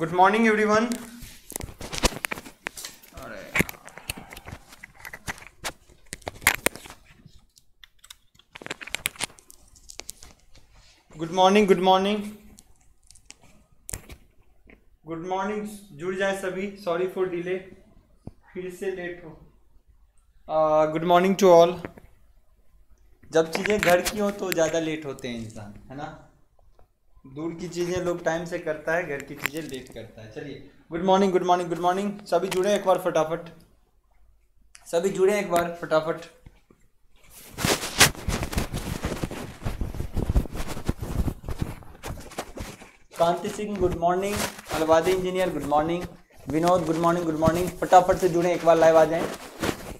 Good morning everyone good morning good morning good morning जुड़ जाए सभी sorry for delay फिर से लेट हो गुड मॉर्निंग टू ऑल जब चीज़ें घर की हो तो ज़्यादा लेट होते हैं इंसान है ना दूर की चीज़ें लोग टाइम से करता है घर की चीज़ें लेट करता है चलिए good morning good morning good morning सभी जुड़े एक बार फटाफट सभी जुड़े एक बार फटाफट Kanti Singh good morning Alwadi engineer good morning Vinod good morning good morning फटाफट से जुड़े एक बार लाइव आ जाएं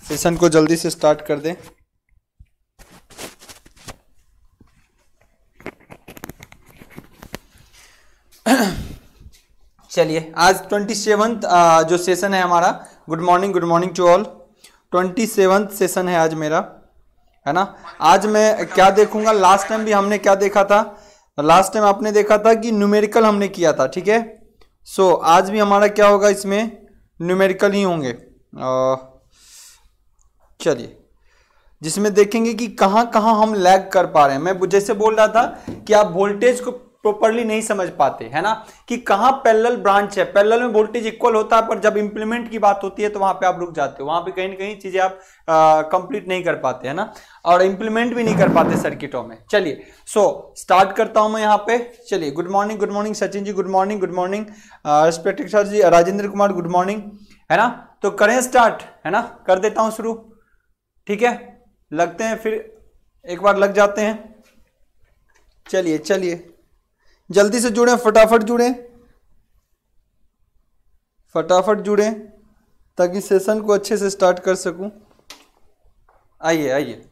सेशन को जल्दी से स्टार्ट कर दें चलिए आज ट्वेंटी सेवन्थ जो सेशन है हमारा good morning good morning to all twenty seventh session है आज मेरा है ना आज मैं क्या देखूंगा लास्ट टाइम भी हमने क्या देखा था लास्ट टाइम आपने देखा था कि न्यूमेरिकल हमने किया था ठीक है सो आज भी हमारा क्या होगा इसमें न्यूमेरिकल ही होंगे चलिए जिसमें देखेंगे कि कहाँ कहाँ हम लैग कर पा रहे हैं मैं जैसे बोल रहा था कि आप वोल्टेज को प्रॉपरली नहीं समझ पाते है ना कि कहां पैरेलल ब्रांच है पैरेलल में वोल्टेज इक्वल होता है पर जब इंप्लीमेंट की बात होती है तो वहां पे आप रुक जाते हो वहां पे कहीं ना कहीं चीजें आप कंप्लीट नहीं कर पाते है ना और इंप्लीमेंट भी नहीं कर पाते सर्किटों में चलिए सो स्टार्ट करता हूं मैं यहाँ पे चलिए good morning good morning Sachin ji good morning good morning respected sir ji Rajendra Kumar good morning है ना तो करें स्टार्ट है ना कर देता हूँ शुरू ठीक है लगते हैं फिर एक बार लग जाते हैं चलिए चलिए जल्दी से जुड़ें फटाफट जुड़ें फटाफट जुड़ें ताकि सेशन को अच्छे से स्टार्ट कर सकूं आइए आइए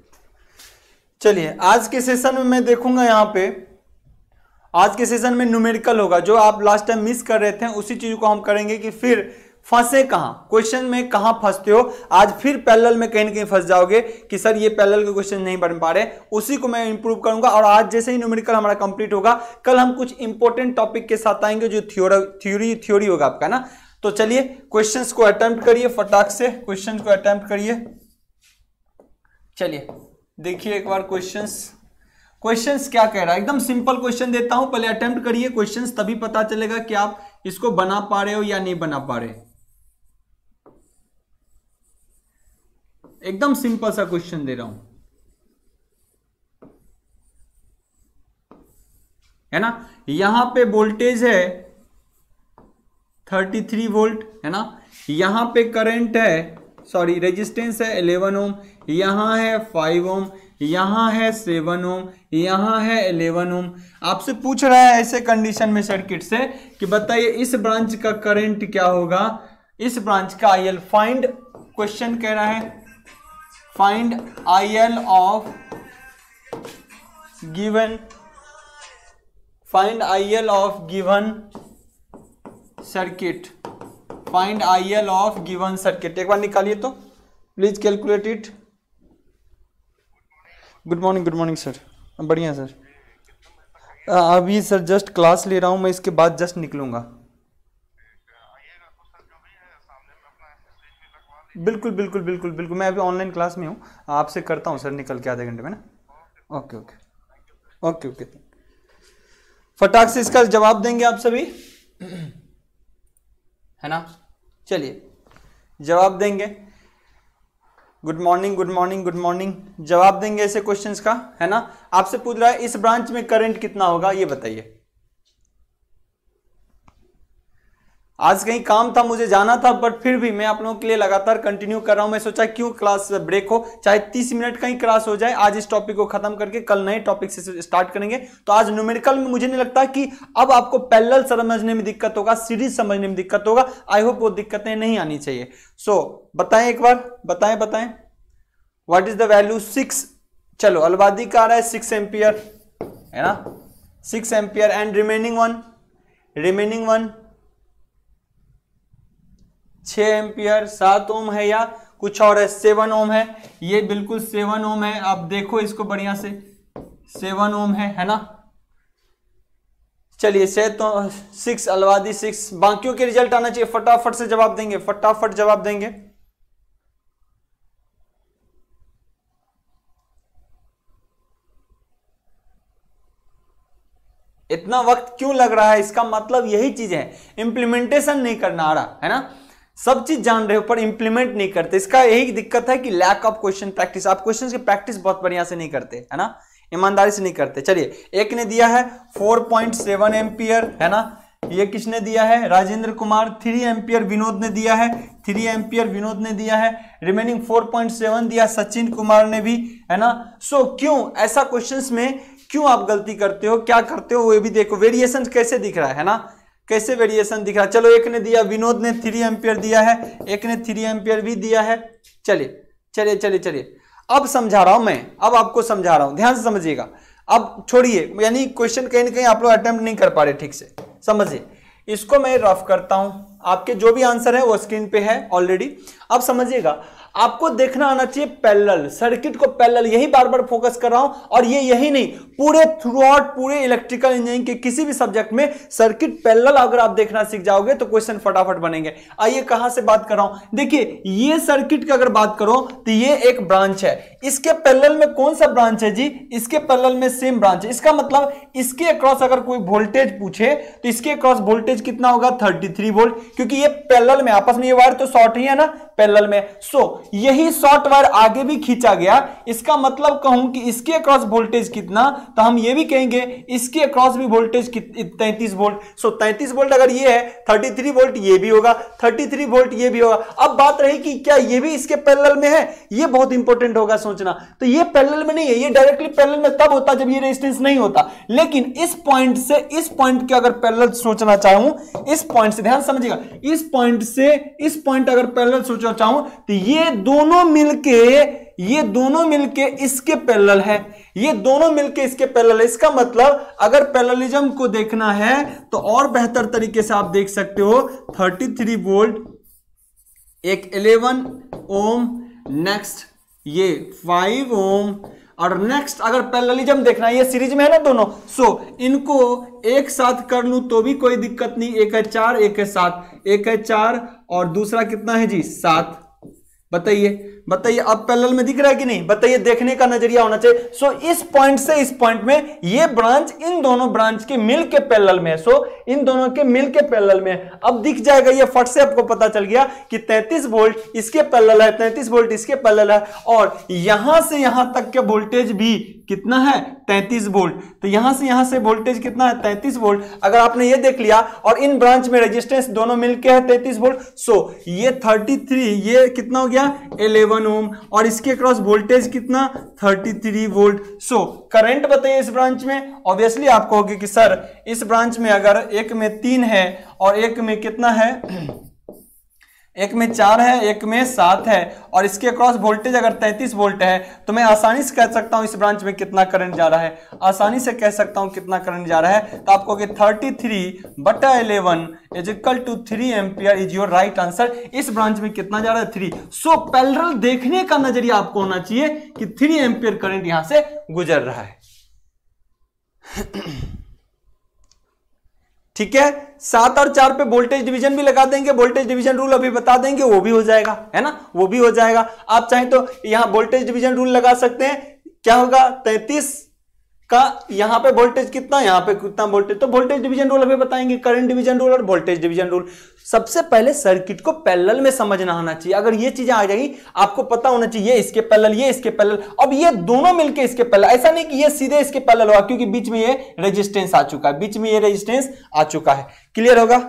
चलिए आज के सेशन में मैं देखूंगा यहाँ पे आज के सेशन में न्यूमेरिकल होगा जो आप लास्ट टाइम मिस कर रहे थे उसी चीज़ को हम करेंगे कि फिर फंसे कहां क्वेश्चन में कहां फंसते हो आज फिर पैरल में कहीं ना कहीं फंस जाओगे कि सर ये पैरल के क्वेश्चन नहीं बन पा रहे उसी को मैं इंप्रूव करूंगा और आज जैसे ही न्यूमेरिकल हमारा कंप्लीट होगा कल हम कुछ इंपॉर्टेंट टॉपिक के साथ आएंगे जो थ्योरी थ्योरी थ्योरी होगा आपका ना तो चलिए क्वेश्चन को अटेम्प्ट करिए फटाक से क्वेश्चन को अटेम्प्ट करिए चलिए देखिए एक बार क्वेश्चन क्वेश्चन क्या कह रहा है एकदम सिंपल क्वेश्चन देता हूं पहले अटेम्प्ट करिए क्वेश्चन तभी पता चलेगा कि आप इसको बना पा रहे हो या नहीं बना पा रहे एकदम सिंपल सा क्वेश्चन दे रहा हूं है ना यहां पे वोल्टेज है 33 वोल्ट है ना यहां पे करंट है सॉरी रेजिस्टेंस है 11 ओम यहां है 5 ओम यहां है 7 ओम यहां है 11 ओम आपसे पूछ रहा है ऐसे कंडीशन में सर्किट से कि बताइए इस ब्रांच का करंट क्या होगा इस ब्रांच का आई एल फाइंड क्वेश्चन कह रहा है find I L of given find I L of given circuit find I L of given circuit एक बार निकालिए तो please calculate it good morning good morning sir बढ़िया सर अभी सर जस्ट क्लास ले रहा हूँ मैं इसके बाद जस्ट निकलूंगा बिल्कुल बिल्कुल बिल्कुल बिल्कुल मैं अभी ऑनलाइन क्लास में हूँ आपसे करता हूँ सर निकल के आधे घंटे में ना ओके ओके ओके ओके फटाक से इसका जवाब देंगे आप सभी है ना चलिए जवाब देंगे good morning good morning good morning जवाब देंगे ऐसे क्वेश्चंस का है ना आपसे पूछ रहा है इस ब्रांच में करंट कितना होगा ये बताइए आज कहीं काम था मुझे जाना था बट फिर भी मैं आप लोगों के लिए लगातार कंटिन्यू कर रहा हूं मैं सोचा क्यों क्लास ब्रेक हो चाहे 30 मिनट का ही क्लास हो जाए आज इस टॉपिक को खत्म करके कल नए टॉपिक से स्टार्ट करेंगे तो आज न्यूमेरिकल में मुझे नहीं लगता कि अब आपको पैरल समझने में दिक्कत होगा सीरीज समझने में दिक्कत होगा आई होप वो दिक्कतें नहीं आनी चाहिए सो so, बताएं एक बार बताएं बताएं what is the value six चलो अलबादी का आ रहा है सिक्स एम्पियर है ना six ampere and remaining one remaining one छः एम्पियर सात ओम है या कुछ और है सेवन ओम है ये बिल्कुल सेवन ओम है आप देखो इसको बढ़िया से सेवन ओम है है ना चलिए से तो सिक्स अलवादी सिक्स बाकियों के रिजल्ट आना चाहिए फटाफट से जवाब देंगे फटाफट जवाब देंगे इतना वक्त क्यों लग रहा है इसका मतलब यही चीज है इंप्लीमेंटेशन नहीं करना आ रहा है ना सब चीज जान रहे हो पर इंप्लीमेंट नहीं करते इसका यही दिक्कत है कि लैक ऑफ क्वेश्चन प्रैक्टिस आप क्वेश्चन की प्रैक्टिस बहुत बढ़िया से नहीं करते है ना ईमानदारी से नहीं करते चलिए एक ने दिया है फोर पॉइंट सेवन एम्पियर है ना ये किसने दिया है राजेंद्र कुमार थ्री एम्पियर विनोद ने दिया है थ्री एम्पियर विनोद ने दिया है रिमेनिंग फोर पॉइंट सेवन दिया सचिन कुमार ने भी है ना सो so, क्यों ऐसा क्वेश्चन में क्यों आप गलती करते हो क्या करते हो ये भी देखो वेरिएशन कैसे दिख रहा है ना कैसे वेरिएशन दिख रहा चलो एक ने दिया विनोद ने थ्री एम्पियर दिया है एक ने थ्री एम्पियर भी दिया है चलिए चलिए चलिए चलिए अब समझा रहा हूं मैं अब आपको समझा रहा हूं ध्यान से समझिएगा अब छोड़िए यानी क्वेश्चन कहीं ना कहीं आप लोग अटेम्प्ट नहीं कर पा रहे ठीक से समझिए इसको मैं रफ करता हूं आपके जो भी आंसर है वो स्क्रीन पे है ऑलरेडी अब समझिएगा आपको देखना आना चाहिए पैरेलल सर्किट को पैरेलल यही बार बार फोकस कर रहा हूं और ये यही नहीं पूरे थ्रू आउट पूरे इलेक्ट्रिकल इंजीनियरिंग के किसी भी सब्जेक्ट में सर्किट पैरेलल अगर आप देखना सीख जाओगे तो क्वेश्चन फटाफट बनेंगे आइए कहां से बात कर रहा हूं देखिए ये सर्किट की अगर बात करो तो ये एक ब्रांच है इसके पैरेलल में कौन सा ब्रांच है जी इसके पैरेलल में सेम ब्रांच है इसका मतलब इसके अक्रॉस अगर कोई वोल्टेज पूछे तो इसके अक्रॉस वोल्टेज कितना होगा थर्टी वोल्ट क्योंकि ये पैरेलल में आपस में ये वायर तो शॉर्ट ही है ना पैरेलल में सो so, यही शॉर्ट वायर आगे भी खींचा गया इसका मतलब कहूं कि इसके अक्रॉस वोल्टेज कितना तो हम ये भी कहेंगे इसके अक्रॉस भी वोल्टेज तैंतीस वोल्ट सो तैंतीस वोल्ट अगर ये है थर्टी थ्री वोल्ट ये भी होगा थर्टी थ्री वोल्ट ये भी होगा अब बात रही कि क्या ये भी इसके पैरेलल में है ये बहुत इंपॉर्टेंट होगा सोचना तो ये पैरेलल में नहीं है ये डायरेक्टली पैरेलल में तब होता जब ये रेजिस्टेंस नहीं होता लेकिन इस पॉइंट से इस पॉइंट के अगर पैरेलल सोचना चाहूं इस पॉइंट से ध्यान समझिएगा इस पॉइंट से इस पॉइंट अगर पैरेलल सोचो चर्चा हूं तो ये दोनों मिलके ये दोनों मिलके इसके पैरेलल है ये दोनों मिलके इसके पैरेलल है इसका मतलब अगर पैरेललिज्म को देखना है तो और बेहतर तरीके से आप देख सकते हो 33 वोल्ट एक 11 ओम नेक्स्ट ये 5 ओम और नेक्स्ट अगर पैरेललिज्म देखना है ये सीरीज में है ना दोनों सो so, इनको एक साथ कर लू तो भी कोई दिक्कत नहीं एक है चार एक है सात एक है चार और दूसरा कितना है जी सात बताइए बताइए अब पैरेलल में दिख रहा है कि नहीं बताइए देखने का नजरिया होना चाहिए सो इस पॉइंट से इस पॉइंट में ये ब्रांच इन दोनों ब्रांच के मिल के पैरेलल में सो इन दोनों के मिल के पैरेलल में अब दिख जाएगा ये फट से आपको पता चल गया कि 33 वोल्ट इसके पैरेलल है 33 वोल्ट इसके पैरेलल है और यहां से यहां तक के वोल्टेज भी कितना है 33 वोल्ट तो यहां से यहां से वोल्टेज कितना है 33 वोल्ट अगर आपने ये देख लिया और इन ब्रांच में रेजिस्टेंस दोनों मिलके है 33 वोल्ट सो ये 33 ये कितना हो गया एलेवन वन ओम और इसके अक्रॉस वोल्टेज कितना 33 वोल्ट सो करंट बताइए इस ब्रांच में ऑब्वियसली आप कहोगे कि सर इस ब्रांच में अगर एक में तीन है और एक में कितना है एक में चार है एक में सात है और इसके अक्रॉस वोल्टेज अगर तैतीस वोल्ट है तो मैं आसानी से कह सकता हूं इस ब्रांच में कितना करंट जा रहा है आसानी से कह सकता हूं कितना करंट जा रहा है तो आपको कि थर्टी थ्री बटा eleven is equal to three ampere is your right answer इस ब्रांच में कितना जा रहा है थ्री सो so, देखने का नजरिया आपको होना चाहिए कि थ्री एम्पियर करंट यहां से गुजर रहा है ठीक है सात और चार पे वोल्टेज डिवीजन भी लगा देंगे वोल्टेज डिवीजन रूल अभी बता देंगे वो भी हो जाएगा है ना वो भी हो जाएगा आप चाहें तो यहां वोल्टेज डिवीजन रूल लगा सकते हैं क्या होगा तैतीस का यहां पे वोल्टेज कितना यहां पे कितना वोल्टेज तो वोल्टेज डिवीजन रूल अभी बताएंगे करंट डिवीजन रूल और वोल्टेज डिवीजन रूल सबसे पहले सर्किट को पैरेलल में समझना आना चाहिए अगर ये चीजें आ जाएगी आपको पता होना चाहिए ये इसके पैरेलल ये इसके पैरेलल अब ये दोनों मिलके इसके पैरेलल ऐसा नहीं कि ये सीधे इसके पैरेलल होगा क्योंकि बीच में ये रेजिस्टेंस आ चुका है बीच में ये रेजिस्टेंस आ चुका है क्लियर होगा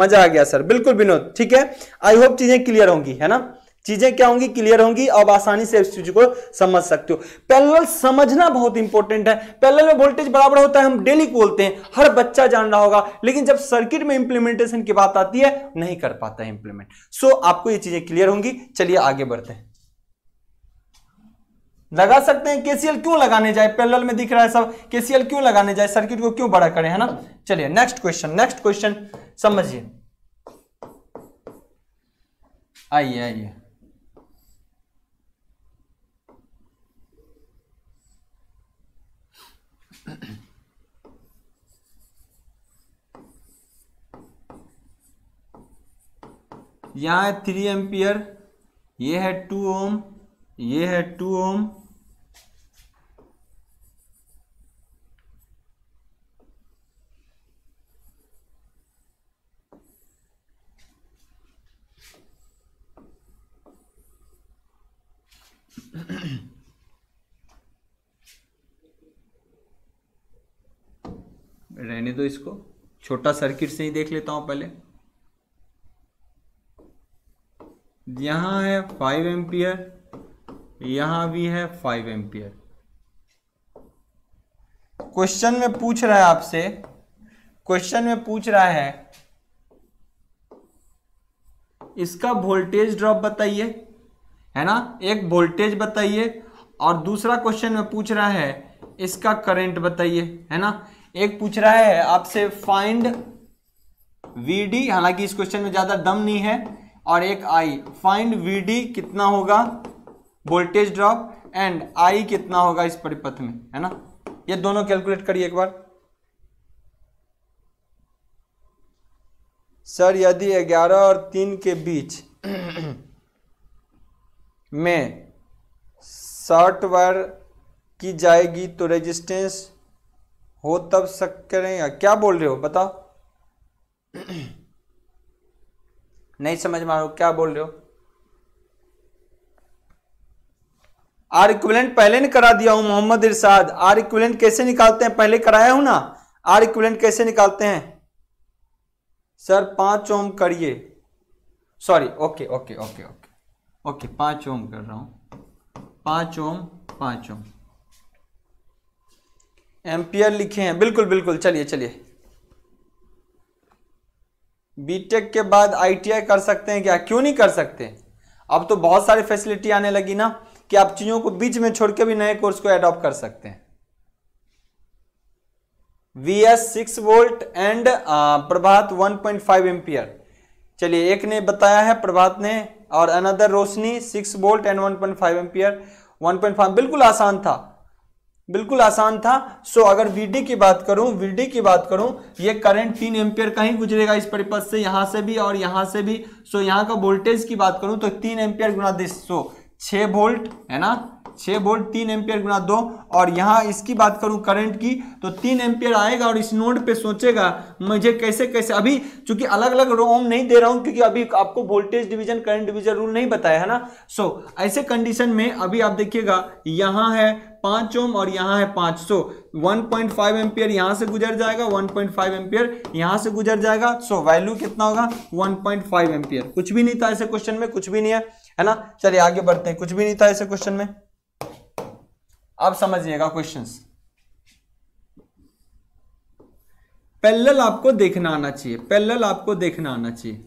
मजा आ गया सर बिल्कुल विनोद ठीक है आई होप चीजें क्लियर होंगी है ना चीजें क्या होंगी क्लियर होंगी अब आसानी से इस चीज को समझ सकते हो पैरेलल समझना बहुत इंपॉर्टेंट है पैरेलल में वोल्टेज बराबर होता है हम डेली बोलते हैं हर बच्चा जान रहा होगा लेकिन जब सर्किट में इंप्लीमेंटेशन की बात आती है नहीं कर पाता है इंप्लीमेंट सो आपको ये चीजें क्लियर होंगी चलिए आगे बढ़ते हैं लगा सकते हैं केसीएल क्यों लगाने जाए पैरेलल में दिख रहा है सब केसीएल क्यों लगाने जाए सर्किट को क्यों बड़ा करें है ना चलिए नेक्स्ट क्वेश्चन नेक्स्ट क्वेश्चन समझिए आइए आइए यहाँ है थ्री एम्पियर ये है टू ओम ये है टू ओम रहने दो इसको छोटा सर्किट से ही देख लेता हूं पहले यहाँ है फाइव एम्पियर यहां भी है फाइव एम्पियर क्वेश्चन में पूछ रहा है आपसे क्वेश्चन में पूछ रहा है इसका वोल्टेज ड्रॉप बताइए है ना एक वोल्टेज बताइए और दूसरा क्वेश्चन में पूछ रहा है इसका करंट बताइए है ना एक पूछ रहा है आपसे फाइंड वीडी हालांकि इस क्वेश्चन में ज्यादा दम नहीं है और एक आई फाइंड वी कितना होगा वोल्टेज ड्रॉप एंड आई कितना होगा इस परिपथ में है ना ये दोनों कैलकुलेट करिए एक बार सर यदि 11 और 3 के बीच में शॉर्ट वायर की जाएगी तो रेजिस्टेंस हो तब सक करें क्या बोल रहे हो बताओ नहीं समझ में आ रहा क्या बोल रहे हो आर इक्विवेलेंट पहले ने करा दिया हूं मोहम्मद इरशाद आर इक्विवेलेंट कैसे निकालते हैं पहले कराया हूं ना आर इक्विवेलेंट कैसे निकालते हैं सर पांच ओम करिए sorry okay okay okay okay okay पांच ओम कर रहा हूं पांच ओम पांच ओम एम्पियर लिखे हैं बिल्कुल बिल्कुल चलिए चलिए बीटेक के बाद आईटीआई कर सकते हैं क्या क्यों नहीं कर सकते अब तो बहुत सारी फैसिलिटी आने लगी ना कि आप चीज़ों को बीच में छोड़ के भी नए कोर्स को एडॉप्ट कर सकते हैं V S six volt and Prabhat one point five ampere चलिए एक ने बताया है प्रभात ने और another Roshni six volt and one point five ampere one point five बिल्कुल आसान था बिल्कुल आसान था सो अगर वीडी की बात करूं वीडी की बात करूं ये करंट तीन एम्पियर कहीं गुजरेगा इस परिपथ से यहां से भी और यहां से भी सो यहां का वोल्टेज की बात करूं तो तीन एम्पियर गुना दिस सो छः वोल्ट है ना छः वोल्ट तीन एम्पियर गुना दो और यहाँ इसकी बात करूँ करंट की तो तीन एम्पियर आएगा और इस नोड पे सोचेगा मुझे कैसे कैसे अभी चूंकि अलग अलग रोम नहीं दे रहा हूँ क्योंकि अभी आपको voltage division current division rule नहीं बताया है ना सो so, ऐसे कंडीशन में अभी आप देखिएगा यहाँ है पांच ओम और यहां है पांच so one point five ampere यहां से गुजर जाएगा वन पॉइंट फाइव एम्पियर यहां से गुजर जाएगा सो वैल्यू कितना होगा वन पॉइंट फाइव एम्पियर कुछ भी नहीं था ऐसे क्वेश्चन में कुछ भी नहीं है है ना चलिए आगे बढ़ते हैं कुछ भी नहीं था ऐसे क्वेश्चन में अब समझिएगा क्वेश्चन पैरेलल आपको देखना आना चाहिए पैरेलल आपको देखना आना चाहिए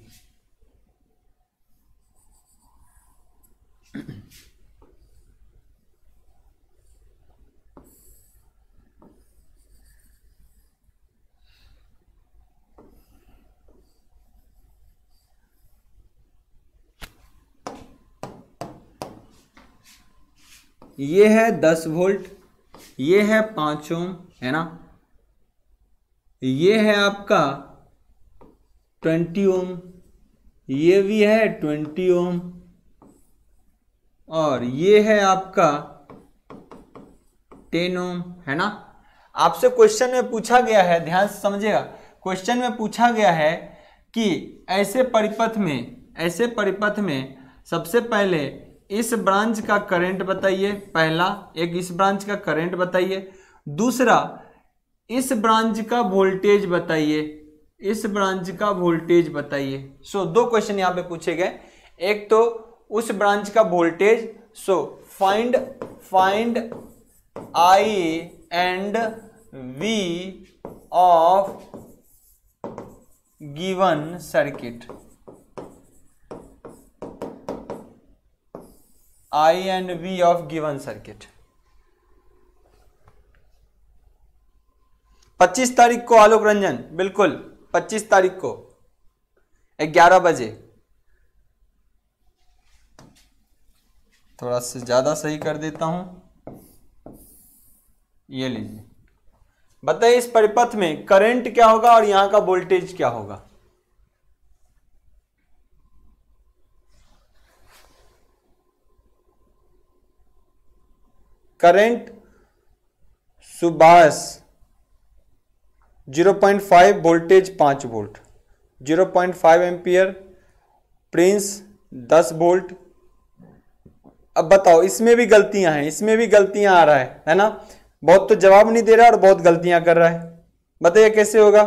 ये है दस वोल्ट ये है पांच ओम है ना ये है आपका ट्वेंटी ओम ये भी है ट्वेंटी ओम और ये है आपका टेन ओम है ना आपसे क्वेश्चन में पूछा गया है ध्यान से समझिएगा क्वेश्चन में पूछा गया है कि ऐसे परिपथ में ऐसे परिपथ में सबसे पहले इस ब्रांच का करंट बताइए पहला एक इस ब्रांच का करंट बताइए दूसरा इस ब्रांच का वोल्टेज बताइए इस ब्रांच का वोल्टेज बताइए सो so, दो क्वेश्चन यहां पे पूछे गए एक तो उस ब्रांच का voltage so find find I and V of given circuit I and V of given circuit 25 तारीख को आलोक रंजन बिल्कुल 25 तारीख को 11 बजे थोड़ा से ज़्यादा सही कर देता हूं ये लीजिए बताइए इस परिपथ में करंट क्या होगा और यहां का वोल्टेज क्या होगा करंट सुबास 0.5 voltage 5 volt 0.5 ampere Prince 10 volt अब बताओ इसमें भी गलतियां हैं इसमें भी गलतियां आ रहा है है ना बहुत तो जवाब नहीं दे रहा और बहुत गलतियां कर रहा है बताइए कैसे होगा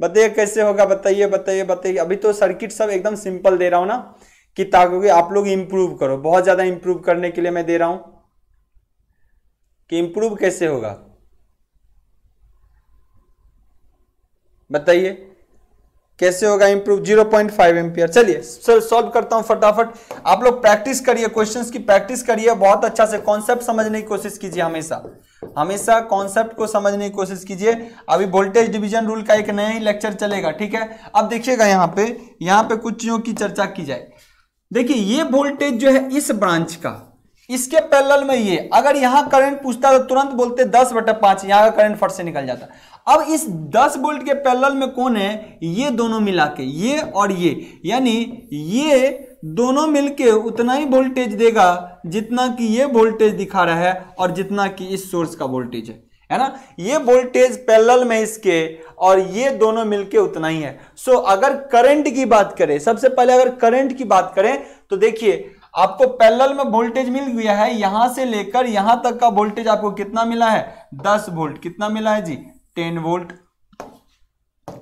बताइए कैसे होगा बताइए बताइए बताइए अभी तो सर्किट सब एकदम सिंपल दे रहा हूँ ना कि ताकि आप लोग इंप्रूव करो बहुत ज़्यादा इंप्रूव करने के लिए मैं दे रहा हूँ कि इंप्रूव कैसे होगा बताइए कैसे होगा इंप्रूव 0.5 पॉइंट चलिए सर सॉल्व करता हूं फटाफट आप लोग प्रैक्टिस करिए क्वेश्चंस की प्रैक्टिस करिए बहुत अच्छा से कॉन्सेप्ट समझने की कोशिश कीजिए हमेशा हमेशा कॉन्सेप्ट को समझने की कोशिश कीजिए अभी वोल्टेज डिवीजन रूल का एक नया ही लेक्चर चलेगा ठीक है अब देखिएगा यहां पे यहां पे कुछ चीजों की चर्चा की जाए देखिए ये वोल्टेज जो है इस ब्रांच का इसके पैरल में ये अगर यहां करंट पूछता तो तुरंत बोलते दस बटा पांच यहां का करंट फट से निकल जाता अब इस 10 वोल्ट के पैरल में कौन है ये दोनों मिला के ये और ये यानी ये दोनों मिलके उतना ही वोल्टेज देगा जितना कि ये वोल्टेज दिखा रहा है और जितना कि इस सोर्स का वोल्टेज है है ना ये वोल्टेज पैरल में इसके और ये दोनों मिलके उतना ही है सो अगर करंट की बात करें सबसे पहले अगर करंट की बात करें तो देखिए आपको पैरेलल में वोल्टेज मिल गया है यहां से लेकर यहां तक का वोल्टेज आपको कितना मिला है दस वोल्ट कितना मिला है जी टेन वोल्ट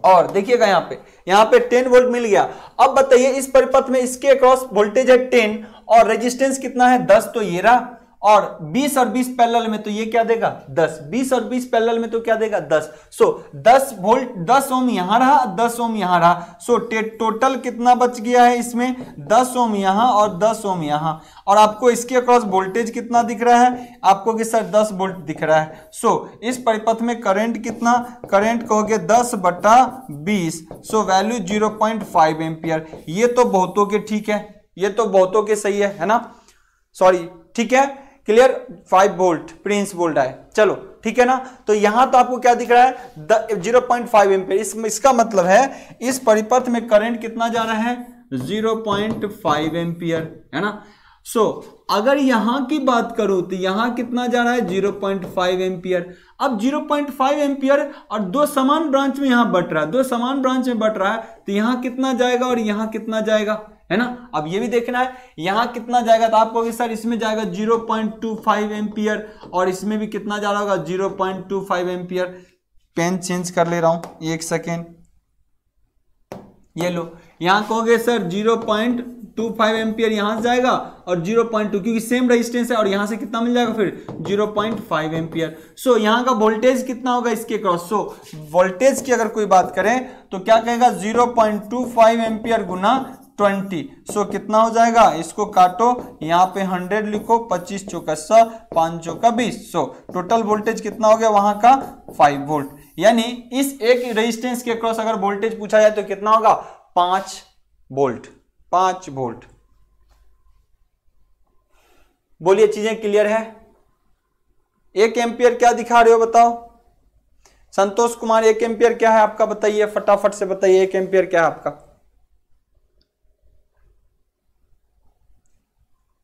और देखिएगा यहां पे यहां पे 10 वोल्ट मिल गया अब बताइए इस परिपथ में इसके अक्रॉस वोल्टेज है 10 और रेजिस्टेंस कितना है 10 तो ये रहा और 20 और 20 पैरेलल में तो ये क्या देगा 10 20 और 20 पैरेलल में तो क्या देगा 10 सो so, 10 वोल्ट 10 ओम यहां रहा 10 ओम यहां रहा सो so, टोटल कितना बच गया है इसमें 10 ओम यहां और 10 ओम यहां और आपको इसके अक्रॉस वोल्टेज कितना दिख रहा है आपको कि सर 10 वोल्ट दिख रहा है सो so, इस परिपथ में करंट कितना करंट कहोगे 10 बटा बीस सो वैल्यू 0.5 पॉइंट ये तो बहुतों के ठीक है ये तो बहुतों के सही है है ना सॉरी ठीक है क्लियर फाइव वोल्ट प्रिंस बोल रहा है चलो ठीक है ना तो यहां तो आपको क्या दिख रहा है जीरो पॉइंट फाइव एम इस, इसका मतलब है इस परिपथ में करंट कितना जा रहा है जीरो पॉइंट फाइव एम्पियर है ना सो so, अगर यहां की बात करूं तो यहां कितना जा रहा है जीरो पॉइंट फाइव एम्पियर अब जीरो पॉइंट फाइव एम्पियर और दो समान ब्रांच में यहां बट रहा है दो समान ब्रांच में बट रहा है तो यहां कितना जाएगा और यहां कितना जाएगा है ना अब ये भी देखना है यहां कितना जाएगा तो आपको कहोगे सर इसमें जाएगा 0.25 पॉइंट और इसमें भी कितना जा रहा होगा 0.25 पॉइंट पेन चेंज कर ले रहा हूं एक सेकेंड ये लो यहां कहोगे सर 0.25 पॉइंट यहां से जाएगा और 0.2 क्योंकि सेम रेजिस्टेंस है और यहां से कितना मिल जाएगा फिर 0.5 पॉइंट सो यहां का वोल्टेज कितना होगा इसके क्रॉस सो वोल्टेज की अगर कोई बात करें तो क्या कहेगा 0.25 पॉइंट गुना ट्वेंटी सो कितना हो जाएगा इसको काटो यहाँ पे हंड्रेड लिखो पच्चीस चौकस्सा पांच चौका बीस सो टोटल वोल्टेज कितना हो गया वहां का फाइव वोल्ट यानी इस एक रेजिस्टेंस के क्रॉस अगर वोल्टेज पूछा जाए तो कितना होगा पांच वोल्ट पांच वोल्ट बोलिए चीजें क्लियर है एक एम्पियर क्या दिखा रहे हो बताओ संतोष कुमार एक एम्पियर क्या है आपका बताइए फटाफट से बताइए एक एम्पियर क्या है आपका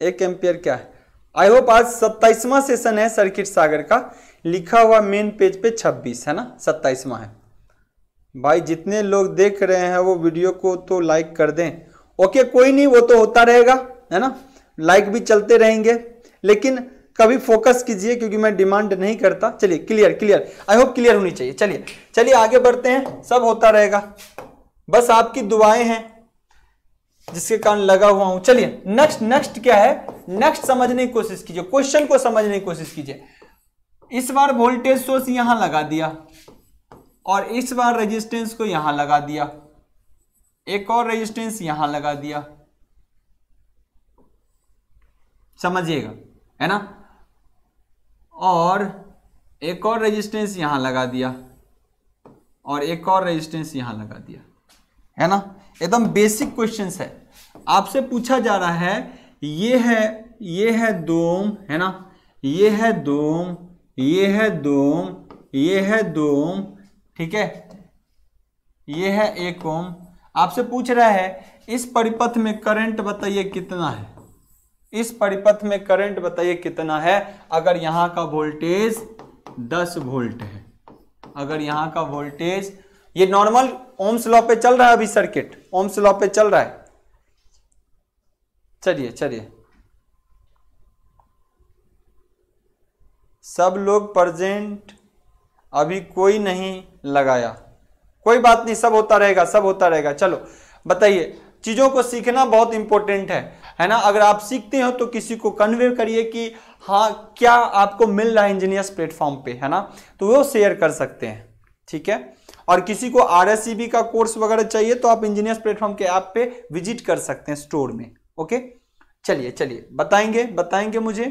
एक एम्पियर क्या है आई होप आज सत्ताईसवां सेशन है सर्किट सागर का लिखा हुआ मेन पेज पे छब्बीस है ना सत्ताईसवां है भाई जितने लोग देख रहे हैं वो वीडियो को तो लाइक कर दें ओके कोई नहीं वो तो होता रहेगा है ना लाइक भी चलते रहेंगे लेकिन कभी फोकस कीजिए क्योंकि मैं डिमांड नहीं करता चलिए clear clear I hope clear होनी चाहिए चलिए चलिए आगे बढ़ते हैं सब होता रहेगा बस आपकी दुआएं हैं जिसके कारण लगा हुआ हूं चलिए नेक्स्ट नेक्स्ट क्या है नेक्स्ट समझने की कोशिश कीजिए क्वेश्चन को समझने की कोशिश कीजिए इस बार वोल्टेज सोर्स यहां लगा दिया और इस बार रेजिस्टेंस को यहां लगा दिया एक और रेजिस्टेंस यहां लगा दिया समझिएगा है ना और एक और रेजिस्टेंस यहां लगा दिया और एक और रेजिस्टेंस यहां लगा दिया है ना एकदम बेसिक क्वेश्चन है आपसे पूछा जा रहा है ये है ये है दोम है ना ये है दोम ये है दोम ये है दोम ठीक है ये है एक ओम आपसे पूछ रहा है इस परिपथ में करंट बताइए कितना है इस परिपथ में करंट बताइए कितना है अगर यहां का वोल्टेज 10 वोल्ट है अगर यहां का वोल्टेज ये नॉर्मल ओम्स लॉ पे चल रहा है अभी सर्किट ओम्स लॉ पे चल रहा है चलिए चलिए सब लोग प्रेजेंट अभी कोई नहीं लगाया कोई बात नहीं सब होता रहेगा सब होता रहेगा चलो बताइए चीज़ों को सीखना बहुत इंपॉर्टेंट है है ना अगर आप सीखते हो तो किसी को कन्वे करिए कि हाँ क्या आपको मिल रहा है इंजीनियर्स प्लेटफॉर्म पे है ना तो वो शेयर कर सकते हैं ठीक है और किसी को आर का कोर्स वगैरह चाहिए तो आप इंजीनियर्स प्लेटफॉर्म के ऐप पे विजिट कर सकते हैं स्टोर में ओके चलिए चलिए बताएंगे बताएंगे मुझे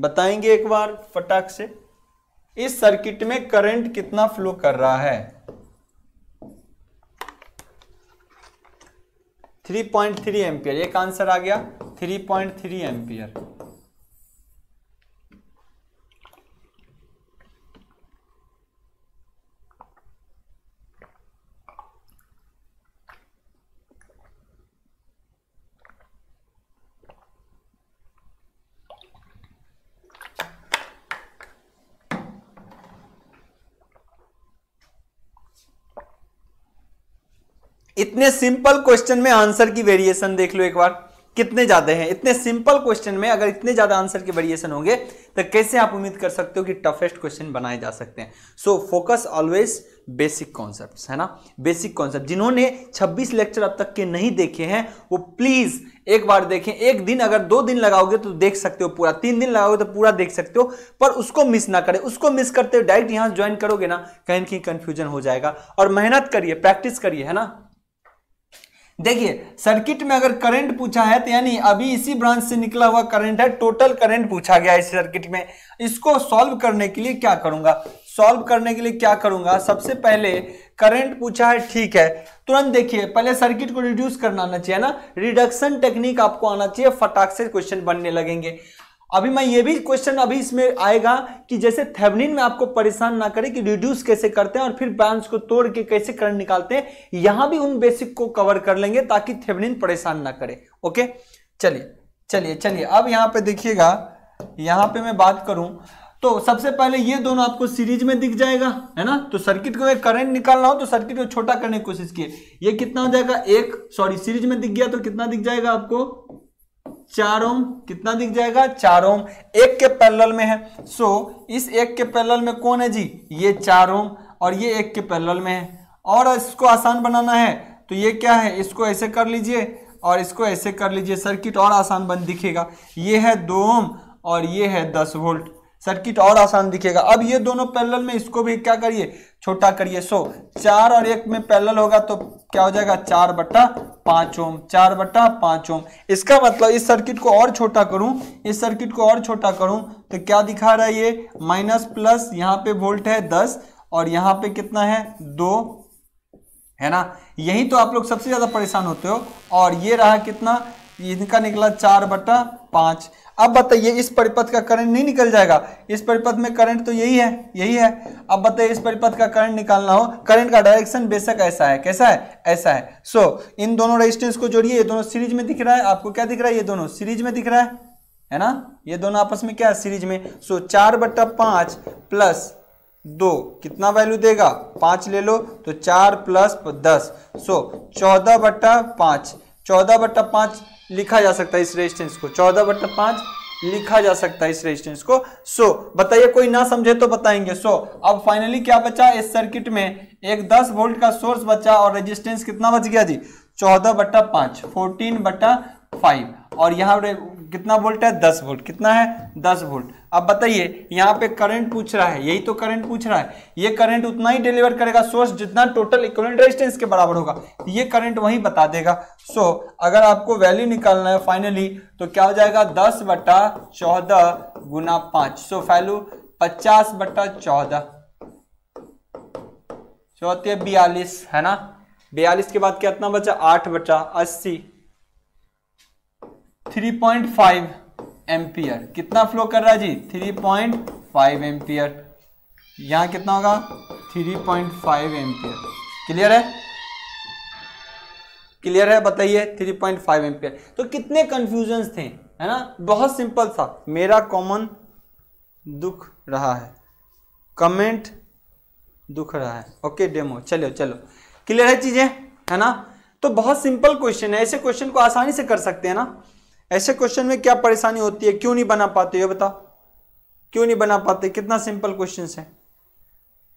बताएंगे एक बार फटाक से इस सर्किट में करंट कितना फ्लो कर रहा है 3.3 एम्पियर एक आंसर आ गया 3.3 एम्पियर इतने सिंपल क्वेश्चन में आंसर की वेरिएशन देख लो एक बार कितने ज्यादा हैं इतने सिंपल क्वेश्चन में अगर इतने ज्यादा आंसर के वेरिएशन होंगे तो कैसे आप उम्मीद कर सकते हो कि टफेस्ट क्वेश्चन बनाए जा सकते हैं so focus always basic concept है ना बेसिक कॉन्सेप्ट जिन्होंने 26 लेक्चर अब तक के नहीं देखे हैं वो प्लीज एक बार देखें एक दिन अगर दो दिन लगाओगे तो देख सकते हो पूरा तीन दिन लगाओगे तो पूरा देख सकते हो पर उसको मिस ना करें उसको मिस करते हो डायरेक्ट यहां ज्वाइन करोगे ना कहीं कहीं कंफ्यूजन हो जाएगा और मेहनत करिए प्रैक्टिस करिए है ना देखिए सर्किट में अगर करंट पूछा है तो यानी अभी इसी ब्रांच से निकला हुआ करंट है टोटल करंट पूछा गया इस सर्किट में इसको सॉल्व करने के लिए क्या करूंगा सॉल्व करने के लिए क्या करूंगा सबसे पहले करंट पूछा है ठीक है तुरंत देखिए पहले सर्किट को रिड्यूस करना आना चाहिए ना रिडक्शन टेक्निक आपको आना चाहिए फटाक से क्वेश्चन बनने लगेंगे अभी मैं ये भी क्वेश्चन अभी इसमें आएगा कि जैसे थेवनिन में आपको परेशान ना करे कि रिड्यूस कैसे करते हैं और फिर ब्रांच को तोड़ के कैसे करंट निकालते हैं यहां भी उन बेसिक को कवर कर लेंगे ताकि थेवनिन परेशान ना करे ओके चलिए चलिए चलिए अब यहाँ पे देखिएगा यहाँ पे मैं बात करूं तो सबसे पहले ये दोनों आपको सीरीज में दिख जाएगा है ना तो सर्किट को करंट निकालना हो तो सर्किट को छोटा करने की कोशिश किए ये कितना हो जाएगा एक सॉरी सीरीज में दिख गया तो कितना दिख जाएगा आपको चार ओम कितना दिख जाएगा चार ओम एक के पैरल में है सो so, इस एक के पैरल में कौन है जी ये चार ओम और ये एक के पैरल में है और इसको आसान बनाना है तो ये क्या है इसको ऐसे कर लीजिए और इसको ऐसे कर लीजिए सर्किट और आसान बन दिखेगा ये है दो ओम और ये है दस वोल्ट सर्किट और आसान दिखेगा अब ये दोनों पैरेलल में इसको भी क्या करिए छोटा करिए सो चार और एक में पैरेलल होगा तो क्या हो जाएगा चार बट्टा पांच ओम चार बट्टा पांच ओम इसका मतलब इस सर्किट को और छोटा करूं इस सर्किट को और छोटा करूं तो क्या दिखा रहा है ये माइनस प्लस यहाँ पे वोल्ट है दस और यहाँ पे कितना है दो है ना यही तो आप लोग सबसे ज्यादा परेशान होते हो और ये रहा कितना इनका निकला चार बट्टा पांच अब बताइए इस परिपथ का करंट नहीं निकल जाएगा इस परिपथ में करंट तो यही है यही है अब बताइए इस परिपथ का करंट निकालना हो करंट का डायरेक्शन बेशक ऐसा है कैसा है ऐसा है सो so, इन दोनों रेजिस्टेंस को जोड़िए ये दोनों सीरीज में दिख रहा है आपको क्या दिख रहा है ये दोनों सीरीज में दिख रहा है है ना ये दोनों आपस में क्या है सीरीज में सो so, चार बट्टा पांच प्लस दो कितना वैल्यू देगा पांच ले लो तो चार प्लस दस सो चौदह बट्टा पांच चौदह बट्टा पांच लिखा जा सकता है इस रेजिस्टेंस को चौदह बट्टा पांच लिखा जा सकता है इस रेजिस्टेंस को सो बताइए कोई ना समझे तो बताएंगे सो अब फाइनली क्या बचा इस सर्किट में एक 10 वोल्ट का सोर्स बचा और रेजिस्टेंस कितना बच गया जी चौदह बट्टा पांच फोर्टीन बट्टा फाइव और यहां कितना वोल्ट है दस वोल्ट कितना है दस वोल्ट अब बताइए यहाँ पे करंट पूछ रहा है यही तो करंट पूछ रहा है ये करंट उतना ही डिलीवर करेगा सोर्स जितना टोटल इक्वलेंट रेजिस्टेंस के बराबर होगा ये करंट वही बता देगा सो so, अगर आपको वैल्यू निकालना है फाइनली तो क्या हो जाएगा दस बटा चौदह गुना पांच सो फैलू पचास बटा चौदह चौथे बयालीस है ना बयालीस के बाद कितना बचा आठ बटा अस्सी थ्री पॉइंट फाइव एम्पियर कितना फ्लो कर रहा है जी थ्री पॉइंट फाइव एम्पियर यहाँ कितना होगा three point five ampere clear है क्लियर है बताइए थ्री पॉइंट फाइव एम्पियर तो कितने कंफ्यूजन थे है ना बहुत सिंपल था मेरा कॉमन दुख रहा है कमेंट दुख रहा है ओके डेमो चलो चलो क्लियर है चीजें है ना तो बहुत सिंपल क्वेश्चन है ऐसे क्वेश्चन को आसानी से कर सकते हैं ना ऐसे क्वेश्चन में क्या परेशानी होती है क्यों नहीं बना पाते ये बताओ क्यों नहीं बना पाते कितना सिंपल क्वेश्चन है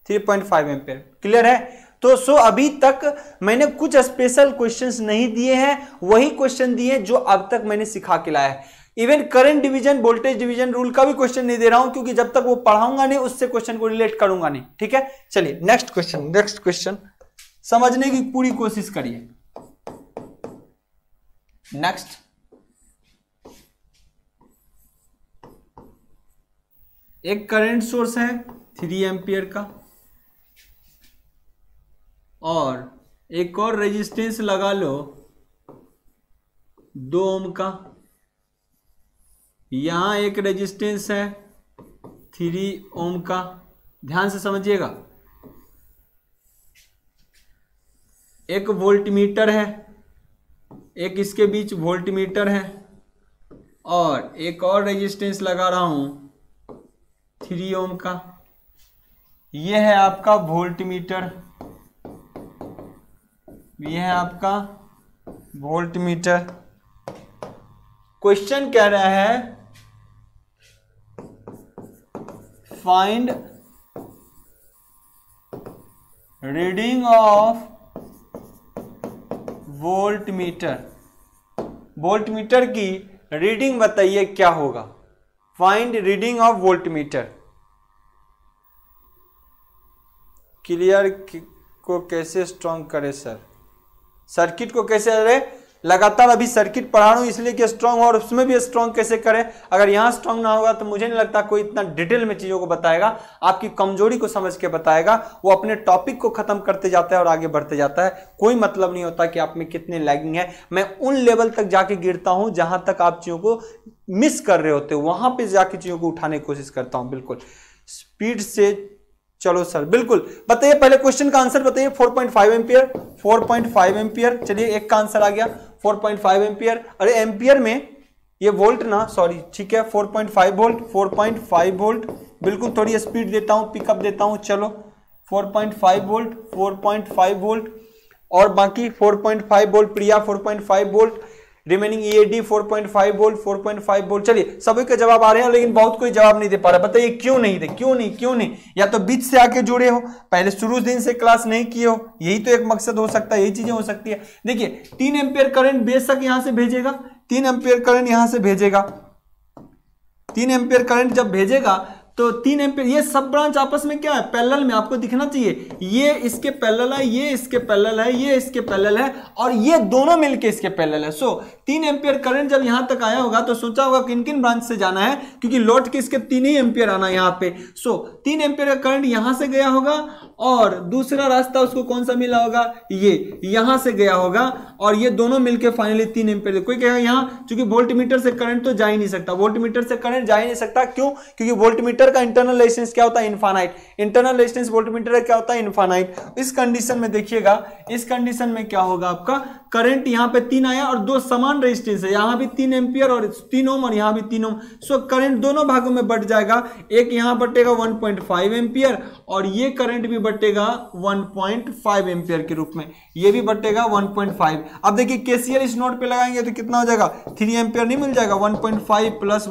थ्री पॉइंट फाइव क्लियर है तो सो अभी तक मैंने कुछ स्पेशल क्वेश्चंस नहीं दिए हैं वही क्वेश्चन दिए हैं जो अब तक मैंने सिखा के लाया है even current division voltage division rule का भी क्वेश्चन नहीं दे रहा हूं क्योंकि जब तक वो पढ़ाऊंगा नहीं उससे क्वेश्चन को रिलेट करूंगा नहीं ठीक है चलिए नेक्स्ट क्वेश्चन नेक्स्ट क्वेश्चन समझने की पूरी कोशिश करिए नेक्स्ट एक करंट सोर्स है थ्री एम्पियर का और एक और रेजिस्टेंस लगा लो दो ओम का यहां एक रेजिस्टेंस है थ्री ओम का ध्यान से समझिएगा एक वोल्टमीटर है एक इसके बीच वोल्टमीटर है और एक और रेजिस्टेंस लगा रहा हूं थ्री ओम का यह है आपका वोल्ट मीटर यह है आपका वोल्ट मीटर क्वेश्चन कह रहा है find reading of voltmeter voltmeter की रीडिंग बताइए क्या होगा find reading of voltmeter clear को कैसे स्ट्रांग करे सर सर्किट को कैसे अरे लगातार अभी सर्किट पढ़ा रहा हूँ इसलिए कि स्ट्रांग हो और उसमें भी स्ट्रांग कैसे करें अगर यहाँ स्ट्रांग ना होगा तो मुझे नहीं लगता कोई इतना डिटेल में चीज़ों को बताएगा आपकी कमजोरी को समझ के बताएगा वो अपने टॉपिक को खत्म करते जाता है और आगे बढ़ते जाता है कोई मतलब नहीं होता कि आप में कितने लैगिंग है मैं उन लेवल तक जाके गिरता हूँ जहाँ तक आप चीज़ों को मिस कर रहे होते हो वहाँ पर जाके चीज़ों को उठाने की कोशिश करता हूँ बिल्कुल स्पीड से चलो सर बिल्कुल बताइए पहले क्वेश्चन का आंसर बताइए 4.5 point five ampere four point ampere चलिए एक का आंसर आ गया 4.5 पॉइंट एम्पियर अरे एम्पियर में ये वोल्ट ना सॉरी ठीक है 4.5 वोल्ट 4.5 वोल्ट बिल्कुल थोड़ी स्पीड देता हूँ पिकअप देता हूँ चलो 4.5 वोल्ट 4.5 वोल्ट और बाकी 4.5 वोल्ट प्रिया 4.5 वोल्ट रिमेनिंग ईएडी 4.5 वोल्ट 4.5 वोल्ट चलिए सभी के जवाब आ रहे हैं लेकिन बहुत कोई जवाब नहीं दे पा रहा बताइए क्यों नहीं दे क्यों नहीं क्यों नहीं या तो बीच से आके जुड़े हो पहले शुरू दिन से क्लास नहीं किए हो यही तो एक मकसद हो सकता है यही चीजें हो सकती है देखिए तीन एम्पेयर करंट बेशक यहां से भेजेगा तीन एम्पेयर करंट यहां से भेजेगा तीन एम्पेयर करंट जब भेजेगा तो तीन एम्पियर ये सब ब्रांच आपस में क्या है पैरेलल में आपको दिखना चाहिए ये इसके पैरेलल है ये इसके पैरेलल है ये इसके पैरेलल है और ये दोनों मिलके इसके पैरेलल है सो तीन एम्पियर करंट जब यहां तक आया होगा तो सोचा होगा किन किन ब्रांच से जाना है क्योंकि लौट के इसके तीन ही एम्पियर आना यहाँ पे सो तीन एम्पियर का करंट यहां से गया होगा और दूसरा रास्ता उसको कौन सा मिला होगा ये यहां से गया होगा और ये दोनों मिलकर फाइनली तीन एम्पियर कोई कहेगा यहाँ चूंकि वोल्टमीटर से करंट तो जा ही नहीं सकता वोल्ट से करंट जा ही नहीं सकता क्यों क्योंकि वोल्ट वोल्टमीटर का इंटरनल रेजिस्टेंस क्या होता है इनफाइनाइट इंटरनल रेजिस्टेंस वोल्टमीटर क्या होता है इनफाइनाइट इस कंडीशन में देखिएगा इस कंडीशन में क्या होगा आपका करंट यहाँ पे तीन आया और दो समान रेजिस्टेंस है यहाँ भी तीन एम्पियर और तीन ओम और यहाँ भी तीन ओम सो करंट दोनों भागों में बट जाएगा एक यहाँ बटेगा 1.5 पॉइंट एम्पियर और ये करंट भी बटेगा 1.5 पॉइंट एम्पियर के रूप में ये भी बटेगा 1.5 अब देखिए केसीएल इस नोट पे लगाएंगे तो कितना हो जाएगा थ्री एम्पियर नहीं मिल जाएगा वन पॉइंट प्लस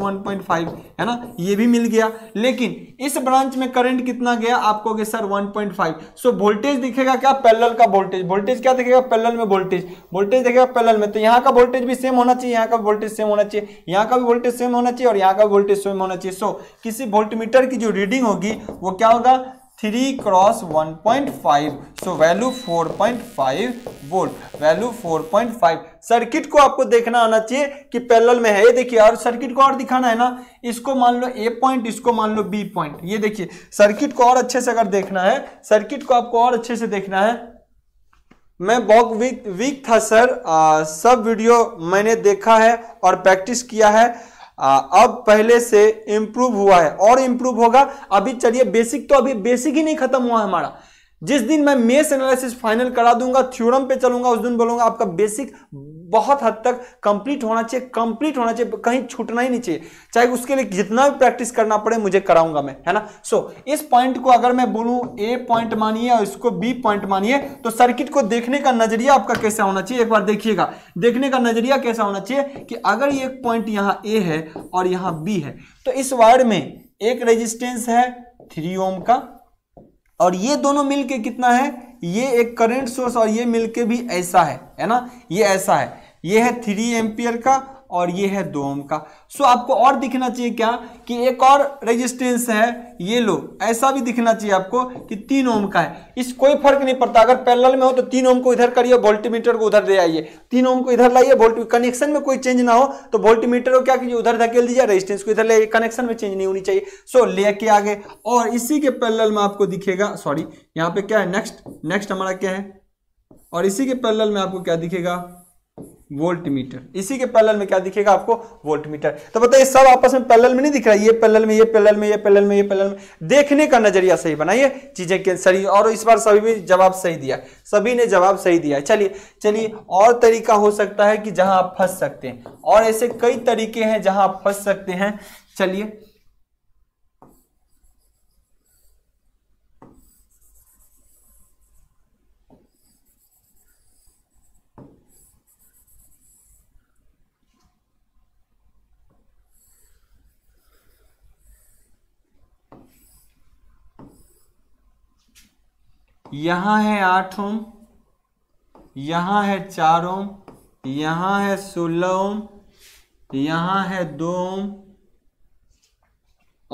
है ना ये भी मिल गया लेकिन इस ब्रांच में करंट कितना गया आपको सर 1.5 सो वोल्टेज दिखेगा क्या पैरेलल का वोल्टेज वोल्टेज क्या दिखेगा पैरेलल में वोल्टेज वोल्टेज देखेगा पैरेलल में तो यहाँ का वोल्टेज भी सेम होना चाहिए यहाँ का वोल्टेज सेम होना चाहिए यहाँ का भी वोल्टेज सेम होना चाहिए और यहाँ का वोल्टेज सेम होना चाहिए सो किसी वोल्टमीटर की जो रीडिंग होगी वो क्या होगा three cross one point five so value four point five volt value four point five circuit को आपको देखना आना चाहिए कि पैरेलल में है ये देखिए और सर्किट को और दिखाना है ना इसको मान लो ए पॉइंट इसको मान लो बी पॉइंट ये देखिए सर्किट को और अच्छे से अगर देखना है सर्किट को आपको और अच्छे से देखना है मैं बहुत वीक वीक था सर आ, सब वीडियो मैंने देखा है और प्रैक्टिस किया है आ, अब पहले से इम्प्रूव हुआ है और इम्प्रूव होगा अभी चलिए बेसिक तो अभी बेसिक ही नहीं खत्म हुआ है हमारा जिस दिन मैं मेस एनालिसिस फाइनल करा दूंगा थ्योरम पे चलूंगा उस दिन बोलूंगा आपका बेसिक बहुत हद तक कंप्लीट होना चाहिए कंप्लीट होना चाहिए कहीं छूटना ही नहीं चाहिए चाहे उसके लिए जितना भी प्रैक्टिस करना पड़े मुझे कराऊंगा मैं है ना सो so, इस पॉइंट को अगर मैं बोलूं ए पॉइंट मानिए और इसको बी पॉइंट मानिए तो सर्किट को देखने का नजरिया आपका कैसा होना चाहिए एक बार देखिएगा देखने का नजरिया कैसा होना चाहिए कि अगर ये पॉइंट यहाँ ए है और यहाँ बी है तो इस वायर में एक रेजिस्टेंस है थ्री ओम का और ये दोनों मिलके कितना है ये एक करंट सोर्स और ये मिलके भी ऐसा है है ना ये ऐसा है ये है थ्री एम्पियर का और ये है दो ओम का सो आपको और दिखना चाहिए क्या कि एक और रेजिस्टेंस है ये लो ऐसा भी दिखना चाहिए आपको कि तीन ओम का है इस कोई फर्क नहीं पड़ता अगर पैरेलल में हो तो तीन ओम को इधर करिए वोल्टीमीटर को उधर ले आइए तीन ओम को इधर लाइए वोल्ट कनेक्शन में कोई चेंज ना हो तो वोल्टीमीटर को क्या कीजिए उधर धकेल दीजिए रजिस्टेंस को इधर ले कनेक्शन में चेंज नहीं होनी चाहिए सो लेके आगे और इसी के पैरेलल में आपको दिखेगा सॉरी यहाँ पे क्या है नेक्स्ट नेक्स्ट हमारा क्या है और इसी के पैरेलल में आपको क्या दिखेगा वोल्ट मीटर इसी के पैरेलल में क्या दिखेगा आपको वोल्ट मीटर तो बताइए सब आपस में पैरेलल में नहीं दिख रहा है ये पैरेलल में ये पैरेलल में ये पैरेलल में ये पैरेलल में, देखने का नजरिया सही बनाइए चीजें सही और इस बार सभी भी जवाब सही दिया सभी ने जवाब सही दिया चलिए चलिए और तरीका हो सकता है कि जहां आप फंस सकते हैं और ऐसे कई तरीके हैं जहां आप फंस सकते हैं चलिए यहाँ है आठ ओम यहाँ है चार ओम यहाँ है सोलह ओम यहाँ है दो ओम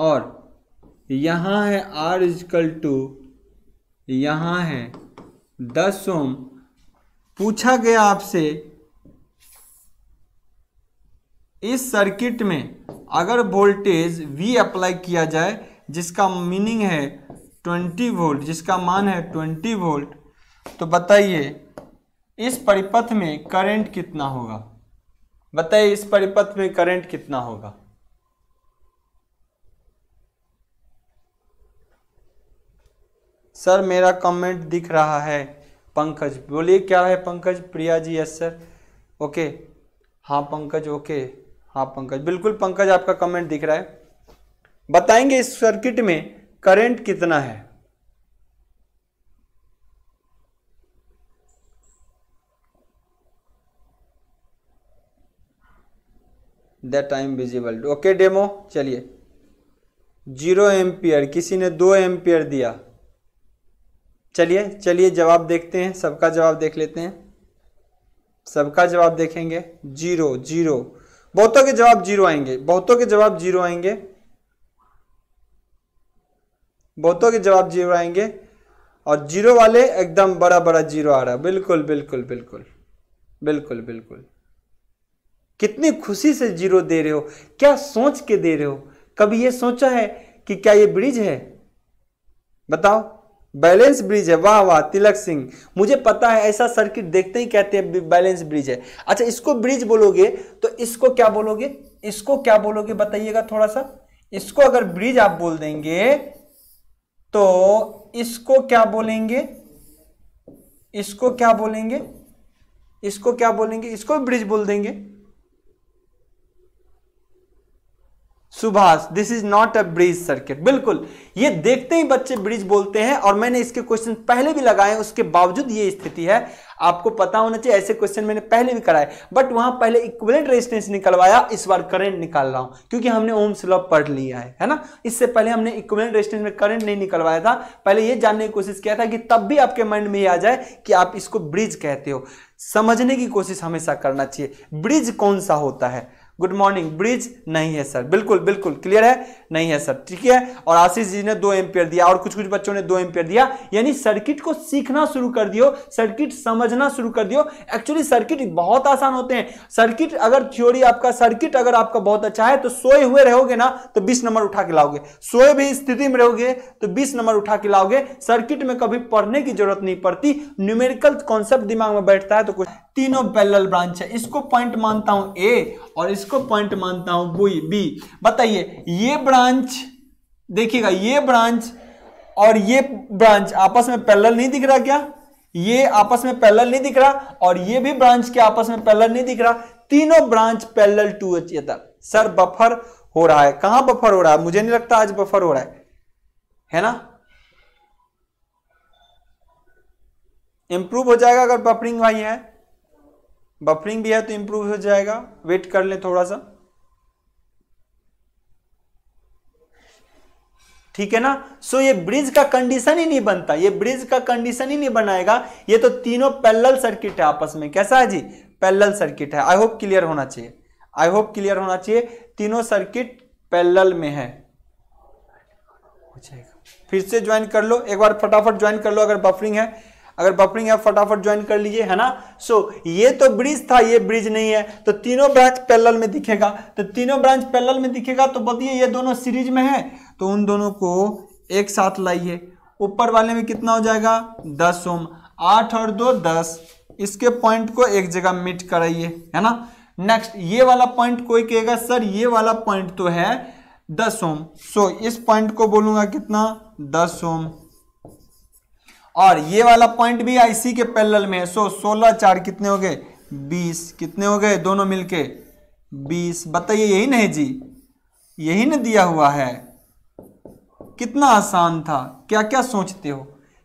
और यहाँ है आर इजकल टू यहाँ है दस ओम पूछा गया आपसे इस सर्किट में अगर वोल्टेज V अप्लाई किया जाए जिसका मीनिंग है 20 वोल्ट जिसका मान है 20 वोल्ट तो बताइए इस परिपथ में करंट कितना होगा बताइए इस परिपथ में करंट कितना होगा सर मेरा कमेंट दिख रहा है पंकज बोलिए क्या है Pankaj Priya ji yes sir okay हाँ पंकज ओके हाँ पंकज बिल्कुल पंकज आपका कमेंट दिख रहा है बताएंगे इस सर्किट में करंट कितना है the time visible okay demo चलिए जीरो एम्पियर किसी ने दो एम्पियर दिया चलिए चलिए जवाब देखते हैं सबका जवाब देख लेते हैं सबका जवाब देखेंगे जीरो जीरो बहुतों के जवाब जीरो आएंगे बहुतों के जवाब जीरो आएंगे बहुतों के जवाब जीरो आएंगे और जीरो वाले एकदम बड़ा बड़ा जीरो आ रहा है बिल्कुल बिल्कुल बिल्कुल बिल्कुल बिल्कुल कितनी खुशी से जीरो दे रहे हो क्या सोच के दे रहे हो कभी ये सोचा है कि क्या ये ब्रिज है बताओ बैलेंस ब्रिज है वाह वाह तिलक सिंह मुझे पता है ऐसा सर्किट देखते ही कहते हैं बैलेंस ब्रिज है अच्छा इसको ब्रिज बोलोगे तो इसको क्या बोलोगे इसको क्या बोलोगे बताइएगा थोड़ा सा इसको अगर ब्रिज आप बोल देंगे तो इसको क्या बोलेंगे इसको क्या बोलेंगे इसको क्या बोलेंगे इसको ब्रिज बोल देंगे Subhash this is not a bridge circuit बिल्कुल ये देखते ही बच्चे ब्रिज बोलते हैं और मैंने इसके क्वेश्चन पहले भी लगाए उसके बावजूद ये स्थिति है आपको पता होना चाहिए ऐसे क्वेश्चन मैंने पहले भी कराए बट वहां पहले इक्वलेंट रेजिस्टेंस निकलवाया इस बार करंट निकाल रहा हूं क्योंकि हमने ओम स्लॉप पढ़ लिया है है ना इससे पहले हमने इक्वलेंट रेजिस्टेंस में करंट नहीं निकलवाया था पहले ये जानने की कोशिश किया था कि तब भी आपके माइंड में ये आ जाए कि आप इसको ब्रिज कहते हो समझने की कोशिश हमेशा करना चाहिए ब्रिज कौन सा होता है गुड मॉर्निंग ब्रिज नहीं है सर बिल्कुल बिल्कुल क्लियर है नहीं है सर ठीक है और आशीष जी ने दो एम्पियर दिया और कुछ कुछ बच्चों ने दो एम्पियर दिया यानी सर्किट को सीखना शुरू कर दियो सर्किट समझना शुरू कर दियो एक्चुअली सर्किट बहुत आसान होते हैं सर्किट अगर थ्योरी आपका सर्किट अगर आपका बहुत अच्छा है तो सोए हुए रहोगे ना तो बीस नंबर उठा के लाओगे सोए भी स्थिति में रहोगे तो बीस नंबर उठा के लाओगे सर्किट में कभी पढ़ने की जरूरत नहीं पड़ती न्यूमेरिकल कॉन्सेप्ट दिमाग में बैठता है तो कुछ तीनों पैरेलल ब्रांच है इसको पॉइंट मानता हूं ए और इसको पॉइंट मानता हूं बी बताइए ये ब्रांच ब्रांच देखिएगा ये ब्रांच और ये ब्रांच आपस में पैरेलल नहीं दिख रहा क्या ये आपस में पैरेलल नहीं दिख रहा और ये भी ब्रांच के आपस में पैरेलल नहीं दिख रहा तीनों ब्रांच पैरेलल टू एच तक सर बफर हो रहा है कहां बफर हो रहा है मुझे नहीं लगता आज बफर हो रहा है है ना इंप्रूव हो जाएगा अगर बफरिंग भाई है बफरिंग भी है तो इंप्रूव हो जाएगा वेट कर ले थोड़ा सा ठीक है ना सो ये ब्रिज का कंडीशन ही नहीं बनता ये ब्रिज का कंडीशन ही नहीं बनाएगा ये तो तीनों पैरल सर्किट है आपस में कैसा है जी पैरल सर्किट है आई होप क्लियर होना चाहिए आई होप क्लियर होना चाहिए तीनों सर्किट पैरल में है हो जाएगा फिर से ज्वाइन कर लो एक बार फटाफट ज्वाइन कर लो अगर बफरिंग है अगर बफरिंग है फटाफट ज्वाइन कर लीजिए है ना सो so, ये तो ब्रिज था ये ब्रिज नहीं है तो तीनों ब्रांच पैरल में दिखेगा तो तीनों ब्रांच पैरल में दिखेगा तो बताइए ये दोनों सीरीज में है तो उन दोनों को एक साथ लाइए ऊपर वाले में कितना हो जाएगा दस ओम आठ और दो दस इसके पॉइंट को एक जगह मीट कराइए है ना नेक्स्ट ये वाला पॉइंट कोई कहेगा सर ये वाला पॉइंट तो है दस ओम सो so, इस पॉइंट को बोलूंगा कितना दस ओम और ये वाला पॉइंट भी आईसी के पैरेलल में है सो सोलह चार कितने हो गए बीस कितने हो गए दोनों मिलके बीस बताइए यही नहीं जी यही ना दिया हुआ है कितना आसान था क्या क्या सोचते हो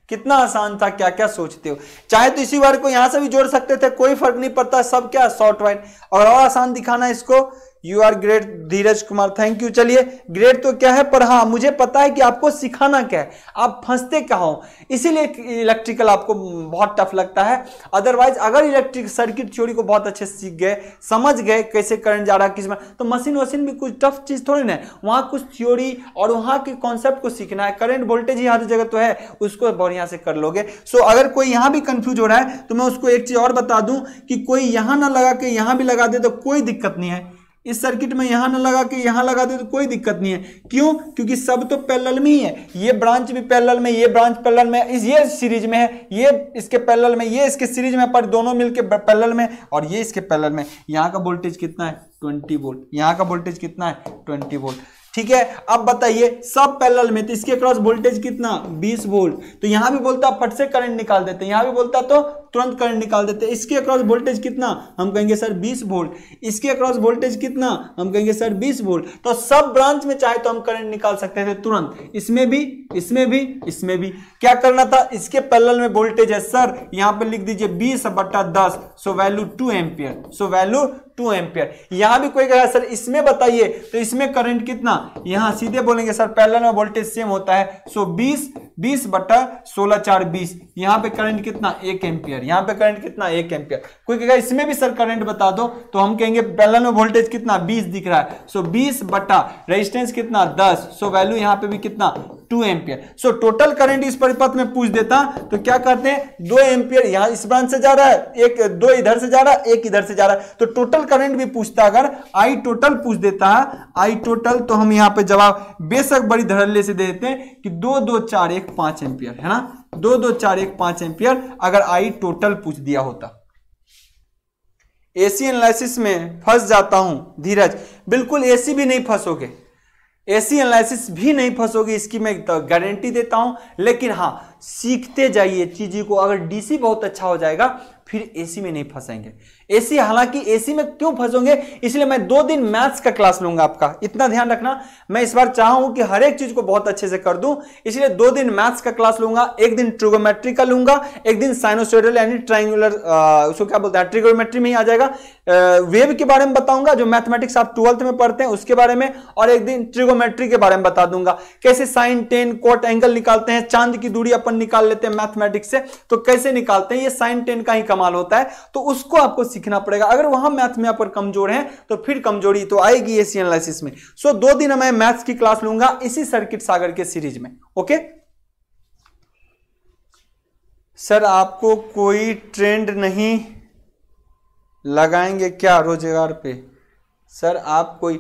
कितना आसान था क्या क्या सोचते हो चाहे तो इसी बार को यहां से भी जोड़ सकते थे कोई फर्क नहीं पड़ता सब क्या शॉर्ट वाइन और और आसान दिखाना इसको you are great Dheeraj Kumar thank you चलिए ग्रेट तो क्या है पर हाँ मुझे पता है कि आपको सिखाना क्या है आप फंसते क्या हो इसीलिए इलेक्ट्रिकल आपको बहुत टफ लगता है अदरवाइज अगर इलेक्ट्रिक सर्किट थ्योरी को बहुत अच्छे से सीख गए समझ गए कैसे करंट जा रहा है किस में तो मशीन वशीन भी कुछ टफ चीज़ थोड़ी ना वहाँ कुछ थ्योरी और वहाँ के कॉन्सेप्ट को सीखना है करेंट वोल्टेज ही हर जगह तो है उसको बढ़िया से कर लोगे सो so, अगर कोई यहाँ भी कंफ्यूज हो रहा है तो मैं उसको एक चीज़ और बता दूँ कि कोई यहाँ ना लगा के यहाँ भी लगा दे तो कोई दिक्कत नहीं है इस सर्किट में यहां ना लगा के यहां लगा दे तो कोई दिक्कत नहीं है क्यों क्योंकि सब तो पैरेलल में ही है ये ब्रांच भी पैरेलल में ये ब्रांच पैरेलल में इस ये सीरीज में है ये इसके पैरेलल में ये इसके सीरीज में पर दोनों मिलकर पैरेलल में और ये इसके पैरेलल में यहाँ का वोल्टेज कितना है ट्वेंटी वोल्ट यहाँ का वोल्टेज कितना है ट्वेंटी वोल्ट ठीक है अब बताइए सब पैरेलल में तो इसके क्रॉस वोल्टेज कितना 20 वोल्ट तो यहां भी बोलता फट से करंट निकाल देते हैं यहां भी बोलता तो तुरंत करंट निकाल देते हैं इसके क्रॉस वोल्टेज कितना हम कहेंगे सर 20 वोल्ट इसके क्रॉस वोल्टेज कितना हम कहेंगे सर 20 वोल्ट तो सब ब्रांच में चाहे तो हम करंट निकाल सकते थे तुरंत इसमें भी इसमें भी इसमें भी क्या करना था इसके पैरल में वोल्टेज है सर यहां पर लिख दीजिए बीस बट्टा दस so value two ampere so value two ampere यहां भी कोई कहेगा सर इसमें बताइए तो इसमें करंट कितना यहां सीधे बोलेंगे सर पैरेलल में वोल्टेज सेम होता है सो बीस बीस बट्टा सोलह चार बीस यहां पे करंट कितना एक एम्पियर यहां पे करंट कितना एक एम्पियर कोई कहेगा इसमें भी सर करंट बता दो तो हम कहेंगे पैनल में वोल्टेज कितना बीस दिख रहा है सो बीस बट्टा रेजिस्टेंस कितना दस सो वैल्यू यहां पे भी कितना two ampere so total current इस परिपथ में पूछ देता तो क्या करते हैं दो एम्पियर यहां इस ब्रांच से जा रहा है एक दो इधर से जा रहा है एक इधर से जा रहा है तो टोटल करंट भी पूछता अगर आई टोटल पूछ देता है आई टोटल तो हम यहां पे जवाब बेशक बड़ी धड़ल्ले से दे देते हैं कि दो दो चार एक एक पांच एम्पियर है ना दो दो चार एक पांच एम्पियर अगर आई टोटल पूछ दिया होता एसी एनालिसिस में फंस जाता हूं धीरज बिल्कुल एसी भी नहीं फंसोगे एसी एनालिसिस भी नहीं फंसोगे इसकी मैं गारंटी तो देता हूं लेकिन हाँ सीखते जाइए चीजें को अगर डीसी बहुत अच्छा हो जाएगा फिर एसी में नहीं फंसेंगे एसी हालांकि एसी में क्यों फंसोगे इसलिए मैं दो दिन मैथ्स का क्लास लूंगा आपका इतना ध्यान रखना मैं इस बार चाहूं कि हर एक चीज को बहुत अच्छे से कर दूं इसलिए दो दिन मैथ्स का क्लास लूंगा एक दिन ट्रिगोमेट्री का लूंगा एक दिन साइनोसोडल यानी ट्राइंगुलर उसको क्या बोलते हैं ट्रिगोमेट्री में ही आ जाएगा वेब वेव के बारे में बताऊंगा जो मैथमेटिक्स आप ट्वेल्थ में पढ़ते हैं उसके बारे में और एक दिन ट्रिगोमेट्री के बारे में बता दूंगा कैसे साइन टेन कोट एंगल निकालते हैं चांद की दूरी अपन निकाल लेते हैं मैथमेटिक्स से तो कैसे निकालते हैं ये साइन टेन का ही कमाल होता है तो उसको आपको सीखना पड़ेगा अगर वहां मैथ में आप कमजोर है तो फिर कमजोरी तो आएगी एसी एनालिसिस में सो दो दिन मैं मैथ्स की क्लास लूंगा इसी सर्किट सागर के सीरीज में ओके सर आपको कोई ट्रेंड नहीं लगाएंगे क्या रोजगार पे सर आप कोई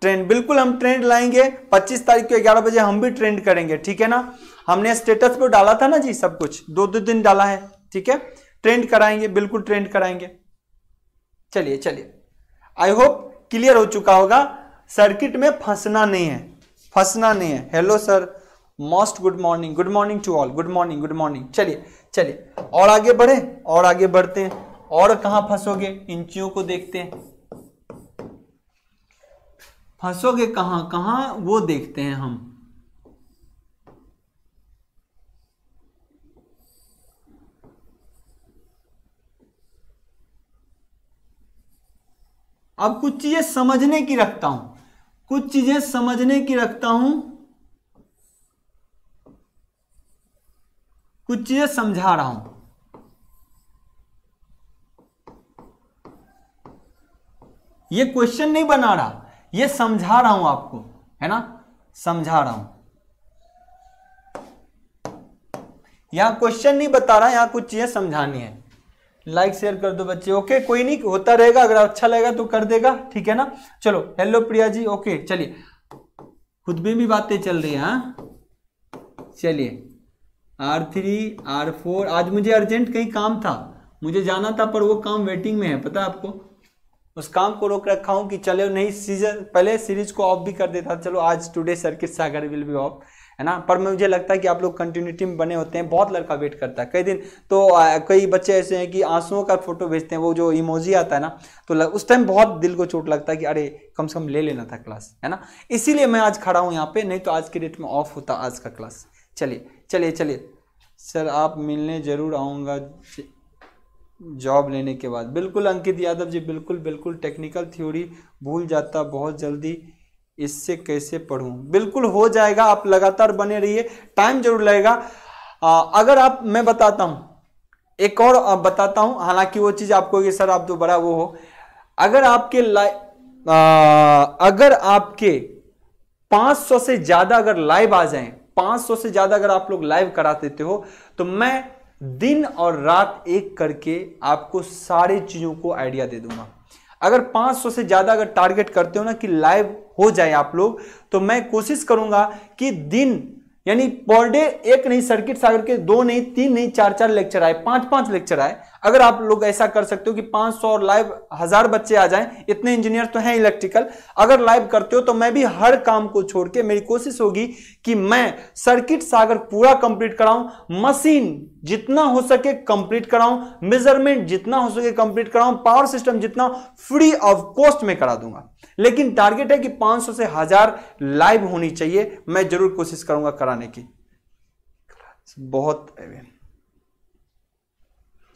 ट्रेंड बिल्कुल हम ट्रेंड लाएंगे 25 तारीख को 11 बजे हम भी ट्रेंड करेंगे ठीक है ना हमने स्टेटस पे डाला था ना जी सब कुछ दो दो दिन डाला है ठीक है ट्रेंड कराएंगे बिल्कुल ट्रेंड कराएंगे चलिए चलिए आई होप क्लियर हो चुका होगा सर्किट में फंसना नहीं है फंसना नहीं है hello sir most good morning good morning to all good morning good morning चलिए चलिए और आगे बढ़े और आगे बढ़ते हैं और कहां फंसोगे इंचियों को देखते हैं फंसोगे कहां कहां वो देखते हैं हम अब कुछ चीजें समझने की रखता हूं कुछ चीजें समझने की रखता हूं कुछ चीजें समझा रहा हूं ये क्वेश्चन नहीं बना रहा ये समझा रहा हूं आपको है ना समझा रहा हूं यहां क्वेश्चन नहीं बता रहा यहां कुछ चीजें समझानी है लाइक शेयर कर दो बच्चे ओके कोई नहीं होता रहेगा अगर अच्छा लगेगा तो कर देगा ठीक है ना चलो हेलो प्रिया जी ओके चलिए खुद में भी बातें चल रही हैं हाँ? चलिए आर थ्री आर फोर आज मुझे अर्जेंट कहीं काम था मुझे जाना था पर वो काम वेटिंग में है पता है आपको उस काम को रोक रखा हूँ कि चलो नहीं सीजन पहले सीरीज को ऑफ भी कर देता चलो आज today circuit Sagar will be off है ना पर मुझे लगता है कि आप लोग कंटिन्यूटी में बने होते हैं बहुत लड़का वेट करता है कई दिन तो कई बच्चे ऐसे हैं कि आंसुओं का फोटो भेजते हैं वो जो इमोजी आता है ना तो लग, उस टाइम बहुत दिल को चोट लगता है कि अरे कम से कम ले लेना था क्लास है ना इसीलिए मैं आज खड़ा हूँ यहाँ पे नहीं तो आज के डेट में ऑफ होता आज का क्लास चलिए चलिए चलिए सर आप मिलने ज़रूर आऊँगा जॉब लेने के बाद बिल्कुल अंकित यादव जी बिल्कुल बिल्कुल टेक्निकल थ्योरी भूल जाता बहुत जल्दी इससे कैसे पढ़ूं बिल्कुल हो जाएगा आप लगातार बने रहिए टाइम जरूर लगेगा अगर आप मैं बताता हूं एक और बताता हूं हालांकि वो चीज़ आपको कि सर आप तो बड़ा वो हो अगर आपके लाइव अगर आपके 500 से ज़्यादा अगर लाइव आ जाएं 500 से ज़्यादा अगर आप लोग लाइव करा देते हो तो मैं दिन और रात एक करके आपको सारी चीज़ों को आइडिया दे दूंगा अगर 500 से ज़्यादा अगर टारगेट करते हो ना कि लाइव हो जाए आप लोग तो मैं कोशिश करूंगा कि दिन यानी पर डे एक नहीं सर्किट सागर के दो नहीं तीन नहीं चार चार लेक्चर आए पांच पांच लेक्चर आए अगर आप लोग ऐसा कर सकते हो कि 500 और लाइव हजार बच्चे आ जाएं इतने इंजीनियर तो हैं इलेक्ट्रिकल अगर लाइव करते हो तो मैं भी हर काम को छोड़ के मेरी कोशिश होगी कि मैं सर्किट सागर पूरा कंप्लीट कराऊं मशीन जितना हो सके कंप्लीट कराऊं मेजरमेंट जितना हो सके कंप्लीट कराऊं पावर सिस्टम जितना फ्री ऑफ कॉस्ट में करा दूंगा लेकिन टारगेट है कि 500 से हजार लाइव होनी चाहिए मैं जरूर कोशिश करूंगा कराने की बहुत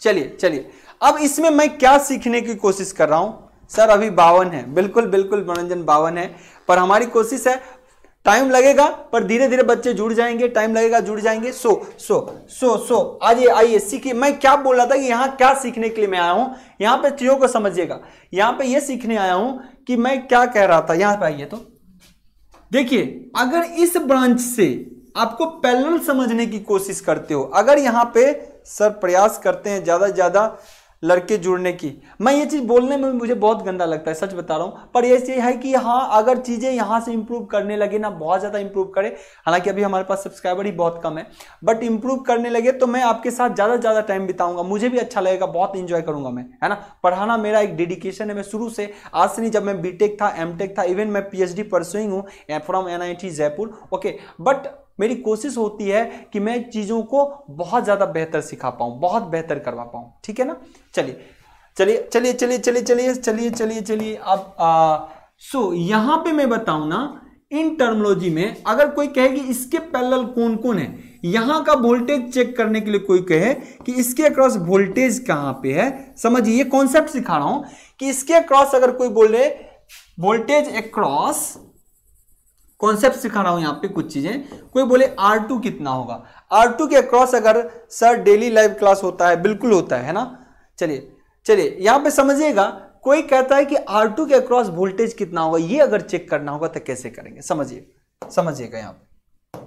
चलिए चलिए अब इसमें मैं क्या सीखने की कोशिश कर रहा हूं सर अभी बावन है बिल्कुल बिल्कुल मनोरंजन बावन है पर हमारी कोशिश है टाइम लगेगा पर धीरे धीरे बच्चे जुड़ जाएंगे टाइम लगेगा जुड़ जाएंगे सो सो सो सो आइए आइए सीखिए मैं क्या बोल रहा था कि यहाँ क्या सीखने के लिए मैं आया हूँ यहाँ पे चीज़ों को समझिएगा यहाँ पे ये सीखने आया हूँ कि मैं क्या कह रहा था यहाँ पे आइए तो देखिए अगर इस ब्रांच से आपको पैलन समझने की कोशिश करते हो अगर यहाँ पे सर प्रयास करते हैं ज़्यादा से ज़्यादा लड़के जुड़ने की मैं ये चीज़ बोलने में मुझे बहुत गंदा लगता है सच बता रहा हूँ पर ये चीज़ है कि हाँ अगर चीज़ें यहाँ से इम्प्रूव करने लगे ना बहुत ज़्यादा इम्प्रूव करे हालांकि अभी हमारे पास सब्सक्राइबर ही बहुत कम है बट इम्प्रूव करने लगे तो मैं आपके साथ ज़्यादा से ज़्यादा टाइम बिताऊंगा मुझे भी अच्छा लगेगा बहुत इंजॉय करूंगा मैं है ना पढ़ाना मेरा एक डेडिकेशन है मैं शुरू से आज से नहीं जब मैं बी था एम था इवन मैं पी परसुइंग हूँ from NIT Jaipur okay but मेरी कोशिश होती है कि मैं चीज़ों को बहुत ज़्यादा बेहतर सिखा पाऊं बहुत बेहतर करवा पाऊं ठीक है ना चलिए चलिए चलिए चलिए चलिए चलिए चलिए चलिए चलिए अब सो यहाँ पे मैं बताऊं ना इन टर्मोलॉजी में अगर कोई कहे कि इसके पैरेलल कौन कौन है यहां का वोल्टेज चेक करने के लिए कोई कहे कि इसके अक्रॉस वोल्टेज कहाँ पे है समझिए कॉन्सेप्ट सिखा रहा हूं कि इसके अक्रॉस अगर कोई बोले वोल्टेज अक्रॉस कॉन्सेप्ट सिखा रहा हूं यहाँ पे कुछ चीज़ें कोई बोले आर टू कितना होगा आर टू के अक्रॉस अगर सर डेली लाइव क्लास होता है बिल्कुल होता है ना चलिए चलिए यहाँ पे समझिएगा कोई कहता है कि आर टू के अक्रॉस वोल्टेज कितना होगा ये अगर चेक करना होगा तो कैसे करेंगे समझिए समझिएगा यहाँ पे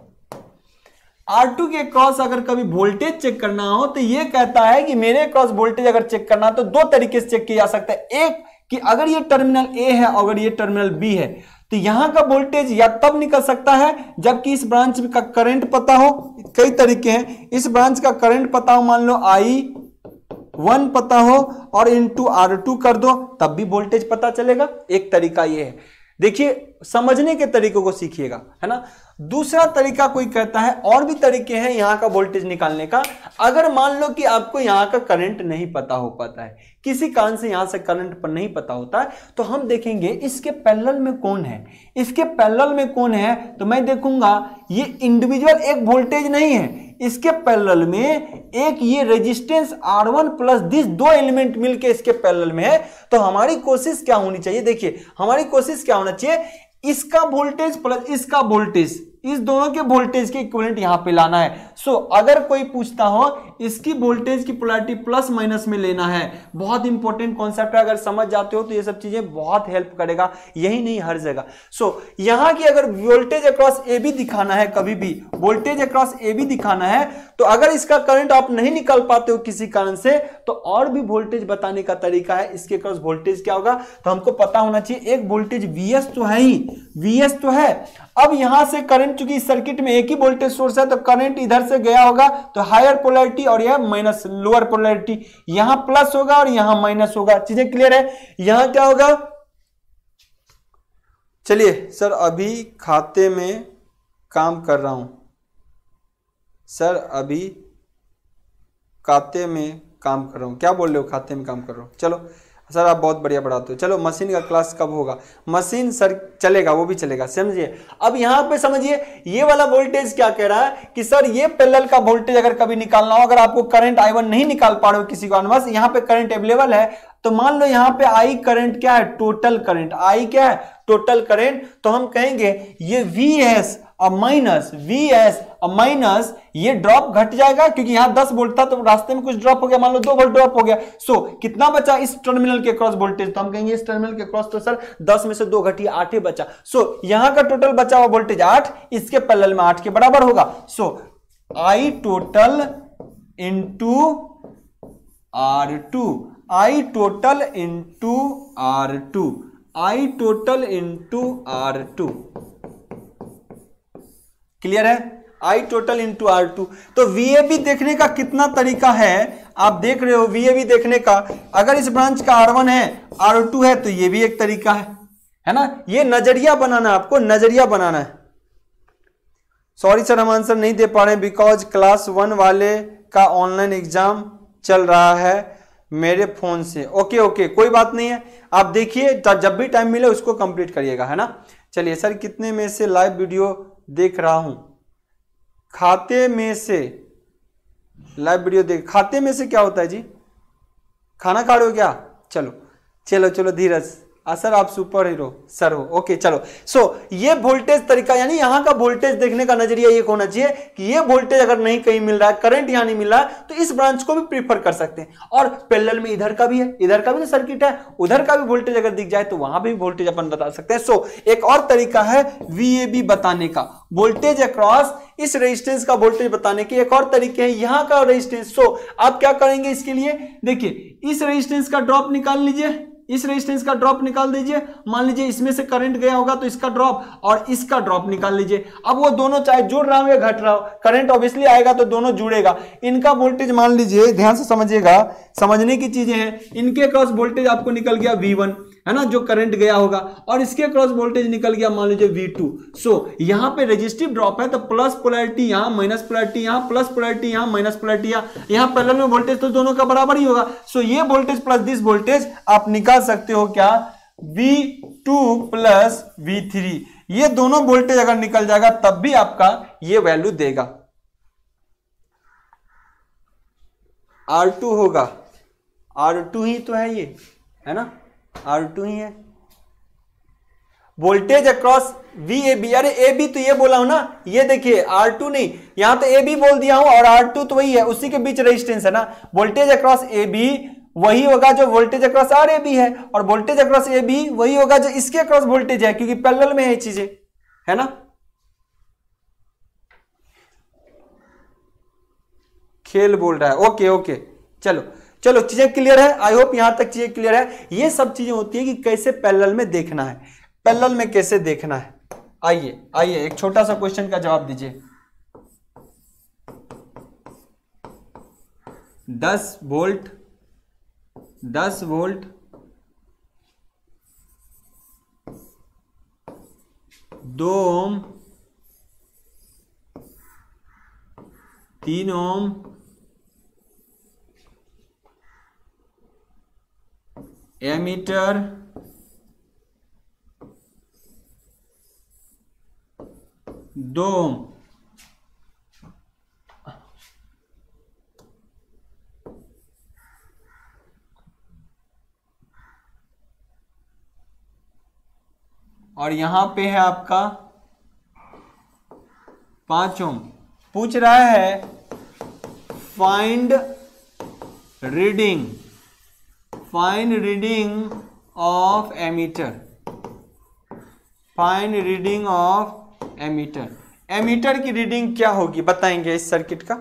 आर टू के अक्रॉस अगर कभी वोल्टेज चेक करना हो तो ये कहता है कि मेरे क्रॉस वोल्टेज अगर चेक करना हो तो दो तरीके से चेक किया जा सकता है एक कि अगर ये टर्मिनल ए है अगर ये टर्मिनल बी है तो यहां का वोल्टेज या तब निकल सकता है जबकि इस ब्रांच का करंट पता हो कई तरीके हैं इस ब्रांच का करंट पता हो मान लो आई वन पता हो और इनटू आर टू कर दो तब भी वोल्टेज पता चलेगा एक तरीका ये है देखिए समझने के तरीकों को सीखिएगा है ना दूसरा तरीका कोई कहता है और भी तरीके हैं यहां का वोल्टेज निकालने का अगर मान लो कि आपको यहाँ का करंट नहीं पता हो पाता है किसी कारण से यहां से करंट पर नहीं पता होता है तो हम देखेंगे इसके पैरेलल में कौन है इसके पैरेलल में कौन है तो मैं देखूंगा ये इंडिविजुअल एक वोल्टेज नहीं है इसके पैरेलल में एक ये रेजिस्टेंस वन प्लस दिस दो एलिमेंट मिलके इसके पैरेलल में है तो हमारी कोशिश क्या होनी चाहिए देखिए हमारी कोशिश क्या होना चाहिए इसका वोल्टेज प्लस इसका वोल्टेज इस दोनों के वोल्टेज के इक्वलेंट यहां पे लाना है सो so, अगर कोई पूछता हो इसकी वोल्टेज की पोलैरिटी प्लस माइनस में लेना है बहुत इंपॉर्टेंट कॉन्सेप्ट है अगर समझ जाते हो तो ये सब चीजें बहुत हेल्प करेगा यही नहीं हर जगह सो so, यहां की अगर वोल्टेज अक्रॉस ए भी दिखाना है कभी भी वोल्टेज अक्रॉस ए भी दिखाना है तो अगर इसका करंट आप नहीं निकाल पाते हो किसी कारण से तो और भी वोल्टेज बताने का तरीका है इसके अक्रॉस वोल्टेज क्या होगा तो हमको पता होना चाहिए एक वोल्टेज वीएस तो है ही वीएस तो है अब यहां से करंट करंट चूंकि सर्किट में एक ही वोल्टेज सोर्स है तो करंट इधर से गया होगा तो हायर पोलैरिटी और यह माइनस लोअर पोलैरिटी यहां प्लस होगा और यहां माइनस होगा चीजें क्लियर है यहां क्या होगा चलिए सर अभी खाते में काम कर रहा हूं सर अभी खाते में काम कर रहा हूं क्या बोल रहे हो खाते में काम कर रहा हूं चलो सर आप बहुत बढ़िया पढ़ाते हो चलो मशीन का क्लास कब होगा मशीन सर चलेगा वो भी चलेगा समझिए अब यहाँ पे समझिए ये वाला वोल्टेज क्या कह रहा है कि सर ये पैरेलल का वोल्टेज अगर कभी निकालना हो अगर आपको करंट आई नहीं निकाल पा रहे हो किसी को अनुमान यहाँ पे करंट अवेलेबल है तो मान लो यहां पे आई करंट क्या है टोटल करंट आई क्या है टोटल करंट तो हम कहेंगे ये V S minus V S minus ये ड्रॉप घट जाएगा क्योंकि यहां 10 वोल्ट था तो रास्ते में कुछ ड्रॉप हो गया मान लो दो वोल्ट ड्रॉप हो गया सो so, कितना बचा इस टर्मिनल के क्रॉस वोल्टेज तो हम कहेंगे इस टर्मिनल के क्रॉस तो सर 10 में से दो घटी आठ ही बचा सो so, यहां का टोटल बचा हुआ वोल्टेज आठ इसके पैरेलल में आठ के बराबर होगा so I total into R two I total into R two I total into R two clear है I total into R two तो वी बी देखने का कितना तरीका है आप देख रहे हो वी बी देखने का अगर इस ब्रांच का आर वन है आर टू है तो ये भी एक तरीका है है ना ये नजरिया बनाना आपको नजरिया बनाना है सॉरी सर हम आंसर नहीं दे पा रहे बिकॉज क्लास वन वाले का ऑनलाइन एग्जाम चल रहा है मेरे फोन से ओके ओके कोई बात नहीं है आप देखिए जब भी टाइम मिले उसको कंप्लीट करिएगा है ना चलिए सर कितने में से लाइव वीडियो देख रहा हूं खाते में से लाइव वीडियो देख खाते में से क्या होता है जी खाना खा रहे हो क्या चलो चलो चलो धीरज हाँ सर आप सुपर हीरो सर हो ओके चलो सो so, ये वोल्टेज तरीका यानी यहां का वोल्टेज देखने का नजरिया ये होना चाहिए कि ये वोल्टेज अगर नहीं कहीं मिल रहा है करंट यहां नहीं मिल रहा है तो इस ब्रांच को भी प्रीफर कर सकते हैं और पेलल में इधर का भी है इधर का भी सर्किट तो है उधर का भी वोल्टेज अगर दिख जाए तो वहां भी वोल्टेज अपन बता सकते हैं सो so, एक और तरीका है वी बताने का वोल्टेज अक्रॉस इस रेजिस्टेंस का वोल्टेज बताने के एक और तरीके हैं यहां का रेजिस्टेंस सो so, आप क्या करेंगे इसके लिए देखिए इस रेजिस्टेंस का ड्रॉप निकाल लीजिए इस रेजिस्टेंस का ड्रॉप निकाल दीजिए मान लीजिए इसमें से करंट गया होगा तो इसका ड्रॉप और इसका ड्रॉप निकाल लीजिए अब वो दोनों चाहे जुड़ रहा हो या घट रहा हो करंट ऑब्वियसली आएगा तो दोनों जुड़ेगा इनका वोल्टेज मान लीजिए ध्यान से समझिएगा समझने की चीजें हैं इनके क्रॉस वोल्टेज आपको निकल गया वी वन है ना जो करंट गया होगा और इसके क्रॉस वोल्टेज निकल गया मान लीजिए वी टू सो यहाँ पे रेजिस्टिव ड्रॉप है तो प्लस पोलैरिटी यहाँ माइनस पोलैरिटी यहाँ प्लस पोलैरिटी यहाँ माइनस पोलैरिटी यहाँ यहाँ पैरेलल में वोल्टेज तो दोनों का बराबर ही होगा सो ये वोल्टेज प्लस दिस वोल्टेज आप निकाल सकते हो क्या V two plus V three ये दोनों वोल्टेज अगर निकल जाएगा तब भी आपका ये वैल्यू देगा आर टू होगा आर टू ही तो है ये है ना आर टू ही है voltage across V A B अरे ए बी तो ये बोला हूं ना ये देखिए आर टू नहीं यहां तो ए बी बोल दिया हूं और आर टू तो वही है उसी के बीच रेजिस्टेंस है ना वोल्टेज अक्रॉस ए बी वही होगा जो voltage across R A B है और वोल्टेज अक्रॉस ए बी वही होगा जो इसके अक्रॉस वोल्टेज है क्योंकि पैरेलल में है चीजें है ना खेल बोल रहा है ओके ओके चलो चलो चीजें क्लियर है आई होप यहां तक चीजें क्लियर है ये सब चीजें होती है कि कैसे पैलल में देखना है पैलल में कैसे देखना है आइए आइए एक छोटा सा क्वेश्चन का जवाब दीजिए दस वोल्ट दस वोल्ट दो ओम तीन ओम एमीटर दोम और यहां पे है आपका पांचों पूछ रहा है find reading fine reading of ammeter fine reading of ammeter ammeter की रीडिंग क्या होगी बताएंगे इस सर्किट का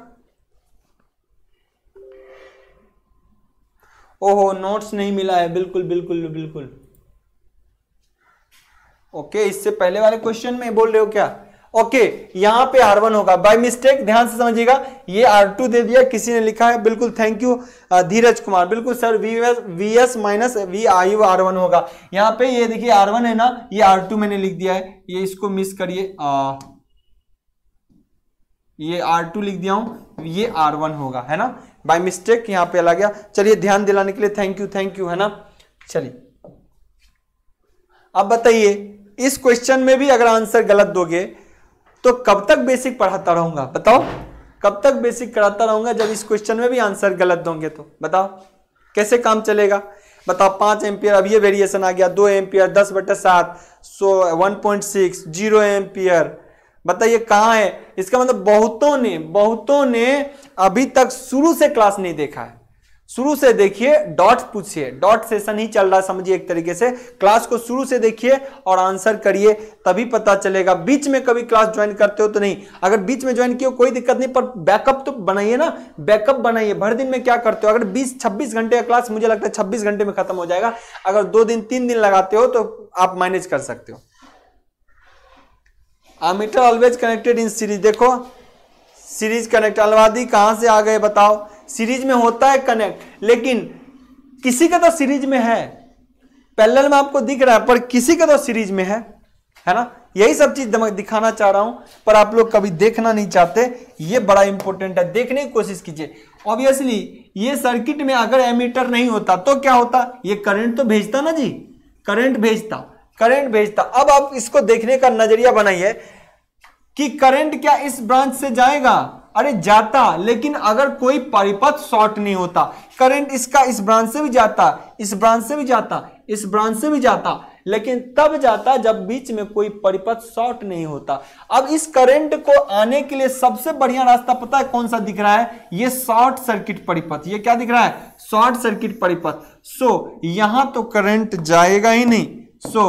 ओहो नोट्स नहीं मिला है बिल्कुल बिल्कुल बिल्कुल ओके इससे पहले वाले क्वेश्चन में बोल रहे हो क्या ओके यहां पे आर वन होगा बाय मिस्टेक ध्यान से समझिएगा ये आर टू दे दिया किसी ने लिखा है बिल्कुल थैंक यू धीरज कुमार बिल्कुल sir V S minus V I R one होगा यहां पे ये देखिए आर वन है ना ये आर टू मैंने लिख दिया है ये इसको मिस करिए ये आर टू लिख दिया हूं ये आर वन होगा है ना बाय मिस्टेक यहां पे आ गया चलिए ध्यान दिलाने के लिए थैंक यू थैंक यू है ना चलिए अब बताइए इस क्वेश्चन में भी अगर आंसर गलत दोगे तो कब तक बेसिक पढ़ाता रहूंगा बताओ कब तक बेसिक कराता रहूंगा जब इस क्वेश्चन में भी आंसर गलत दोगे तो बताओ कैसे काम चलेगा बताओ पाँच एम्पियर अब ये वेरिएशन आ गया दो एम्पियर दस बटे सात so one point six zero ampere बताइए कहाँ है इसका मतलब बहुतों ने बहुतों ने अभी तक शुरू से क्लास नहीं देखा है शुरू से देखिए डॉट पूछिए डॉट सेशन ही चल रहा समझिए एक तरीके से क्लास को शुरू से देखिए और आंसर करिए तभी पता चलेगा बीच में कभी क्लास ज्वाइन करते हो तो नहीं अगर बीच में ज्वाइन किया कोई दिक्कत नहीं पर बैकअप तो बनाइए ना बैकअप बनाइए भर दिन में क्या करते हो अगर बीस छब्बीस घंटे का क्लास मुझे लगता है छब्बीस घंटे में खत्म हो जाएगा अगर दो दिन तीन दिन लगाते हो तो आप मैनेज कर सकते हो ammeter always connected in series देखो सीरीज कनेक्ट अलवादी कहां से आ गए बताओ सीरीज में होता है कनेक्ट लेकिन किसी का तो सीरीज में है पैरेलल में आपको दिख रहा है पर किसी का तो सीरीज में है है ना यही सब चीज दिखाना चाह रहा हूं पर आप लोग कभी देखना नहीं चाहते ये बड़ा इंपॉर्टेंट है देखने की कोशिश कीजिए ऑब्वियसली ये सर्किट में अगर एमीटर नहीं होता तो क्या होता ये करंट तो भेजता ना जी करंट भेजता करंट भेजता अब आप इसको देखने का नजरिया बनाइए कि करंट क्या इस ब्रांच से जाएगा अरे जाता लेकिन अगर कोई परिपथ शॉर्ट नहीं होता करंट इसका इस ब्रांच से भी जाता इस ब्रांच से भी जाता इस ब्रांच से भी जाता लेकिन तब जाता जब बीच में कोई परिपथ शॉर्ट नहीं होता अब इस करंट को आने के लिए सबसे बढ़िया रास्ता पता है कौन सा दिख रहा है ये शॉर्ट सर्किट परिपथ ये क्या दिख रहा है शॉर्ट सर्किट परिपथ सो यहां तो करंट जाएगा ही नहीं सो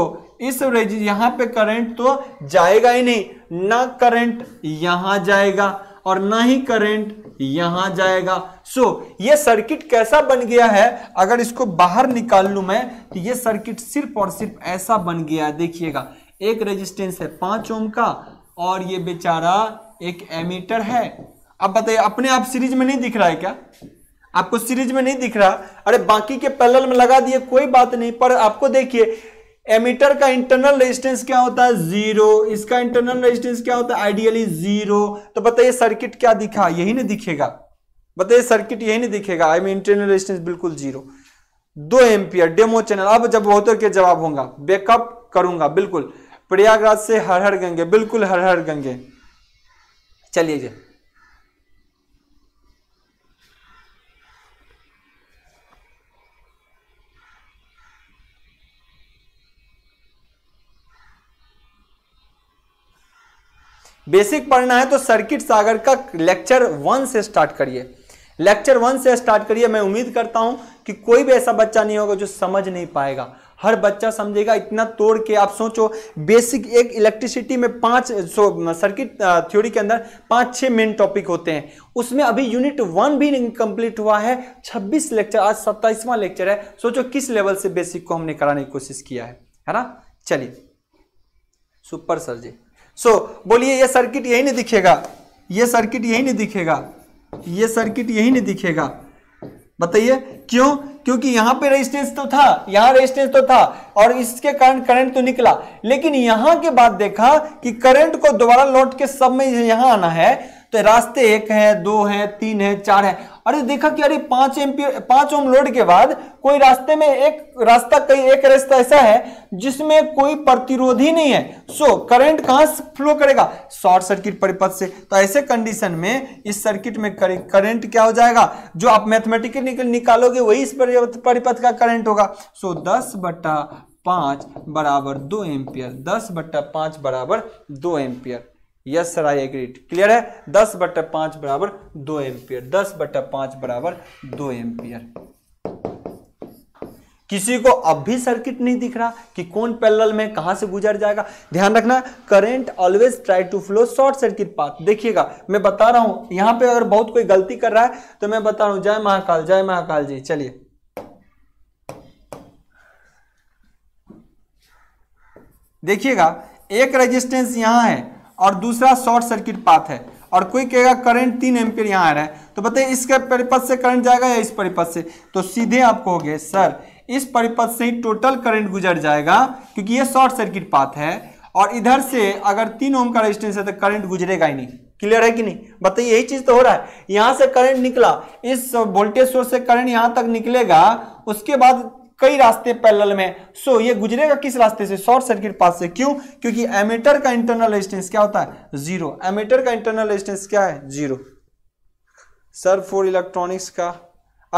इस यहां पे करंट तो जाएगा ही नहीं ना करंट यहां जाएगा और ना ही करंट यहां जाएगा सो so, ये सर्किट कैसा बन गया है अगर इसको बाहर निकाल लू मैं तो ये सर्किट सिर्फ और सिर्फ ऐसा बन गया है देखिएगा एक रेजिस्टेंस है पांच ओम का और ये बेचारा एक एमीटर है अब बताइए अपने आप सीरीज में नहीं दिख रहा है क्या आपको सीरीज में नहीं दिख रहा अरे बाकी के पैरेलल में लगा दिए कोई बात नहीं पर आपको देखिए एमिटर का इंटरनल रेजिस्टेंस क्या होता है जीरो इसका इंटरनल रेजिस्टेंस क्या होता है आइडियली जीरो तो बताइए सर्किट क्या दिखा यही नहीं दिखेगा बताइए सर्किट यही नहीं दिखेगा आई मीन इंटरनल रेजिस्टेंस बिल्कुल जीरो दो एम्पियर डेमो चैनल अब जब बहुत के जवाब होगा बैकअप करूंगा बिल्कुल प्रयागराज से हर हर गंगे बिल्कुल हर हर गंगे चलिए जी बेसिक पढ़ना है तो सर्किट सागर का लेक्चर वन से स्टार्ट करिए लेक्चर वन से स्टार्ट करिए मैं उम्मीद करता हूं कि कोई भी ऐसा बच्चा नहीं होगा जो समझ नहीं पाएगा हर बच्चा समझेगा इतना तोड़ के आप सोचो बेसिक एक इलेक्ट्रिसिटी में पांच सो सर्किट थ्योरी के अंदर पांच छह मेन टॉपिक होते हैं उसमें अभी यूनिट वन भी कंप्लीट हुआ है छब्बीस लेक्चर आज सत्ताईसवां लेक्चर है सोचो किस लेवल से बेसिक को हमने कराने की कोशिश किया है है ना चलिए सुपर सर जी सो बोलिए ये सर्किट यही नहीं दिखेगा ये सर्किट यही नहीं दिखेगा ये सर्किट यही नहीं दिखेगा बताइए क्यों क्योंकि यहां पे रेजिस्टेंस तो था यहां रेजिस्टेंस तो था और इसके कारण करंट तो निकला लेकिन यहां के बाद देखा कि करंट को दोबारा लौट के सब में यहां आना है तो रास्ते एक है दो है तीन है चार है अरे देखा कि अरे पांच एम्पियर पांच ओम लोड के बाद कोई रास्ते में एक रास्ता कई एक रास्ता ऐसा है जिसमें कोई प्रतिरोध ही नहीं है सो करंट कहां फ्लो करेगा शॉर्ट सर्किट परिपथ से तो ऐसे कंडीशन में इस सर्किट में करंट क्या हो जाएगा जो आप मैथमेटिकली निकालोगे वही इस परिपथ का करंट होगा सो दस बट्टा पांच बराबर दो एम्पियर दस बट्टा पांच बराबर दो ampere yes sir I agreed clear है दस बटा पांच बराबर दो एम्पियर दस बटा पांच बराबर दो एम्पियर किसी को अब भी सर्किट नहीं दिख रहा कि कौन पैरेलल में कहां से गुजर जाएगा ध्यान रखना current always try to flow short circuit path देखिएगा मैं बता रहा हूं यहां पे अगर बहुत कोई गलती कर रहा है तो मैं बता रहा हूं जय महाकाल जय महाकाल जी चलिए देखिएगा एक रेजिस्टेंस यहां है और दूसरा शॉर्ट सर्किट पाथ है और कोई कहेगा करंट तीन एम्पियर यहाँ आ रहा है तो बताइए इसके परिपथ से करंट जाएगा या इस परिपथ से तो सीधे आप कहोगे सर इस परिपथ से ही टोटल करंट गुजर जाएगा क्योंकि ये शॉर्ट सर्किट पाथ है और इधर से अगर तीन ओम का रेजिस्टेंस है तो करंट गुजरेगा ही नहीं क्लियर है कि नहीं बताइए यही चीज तो हो रहा है यहां से करंट निकला इस वोल्टेज सोर्स से करंट यहां तक निकलेगा उसके बाद कई रास्ते पैरेलल में सो so, ये गुजरेगा किस रास्ते से शॉर्ट सर्किट पास से क्यों क्योंकि एमिटर का इंटरनल रेजिस्टेंस क्या होता है जीरो एमिटर का इंटरनल रेजिस्टेंस क्या है जीरो सर फोर इलेक्ट्रॉनिक्स का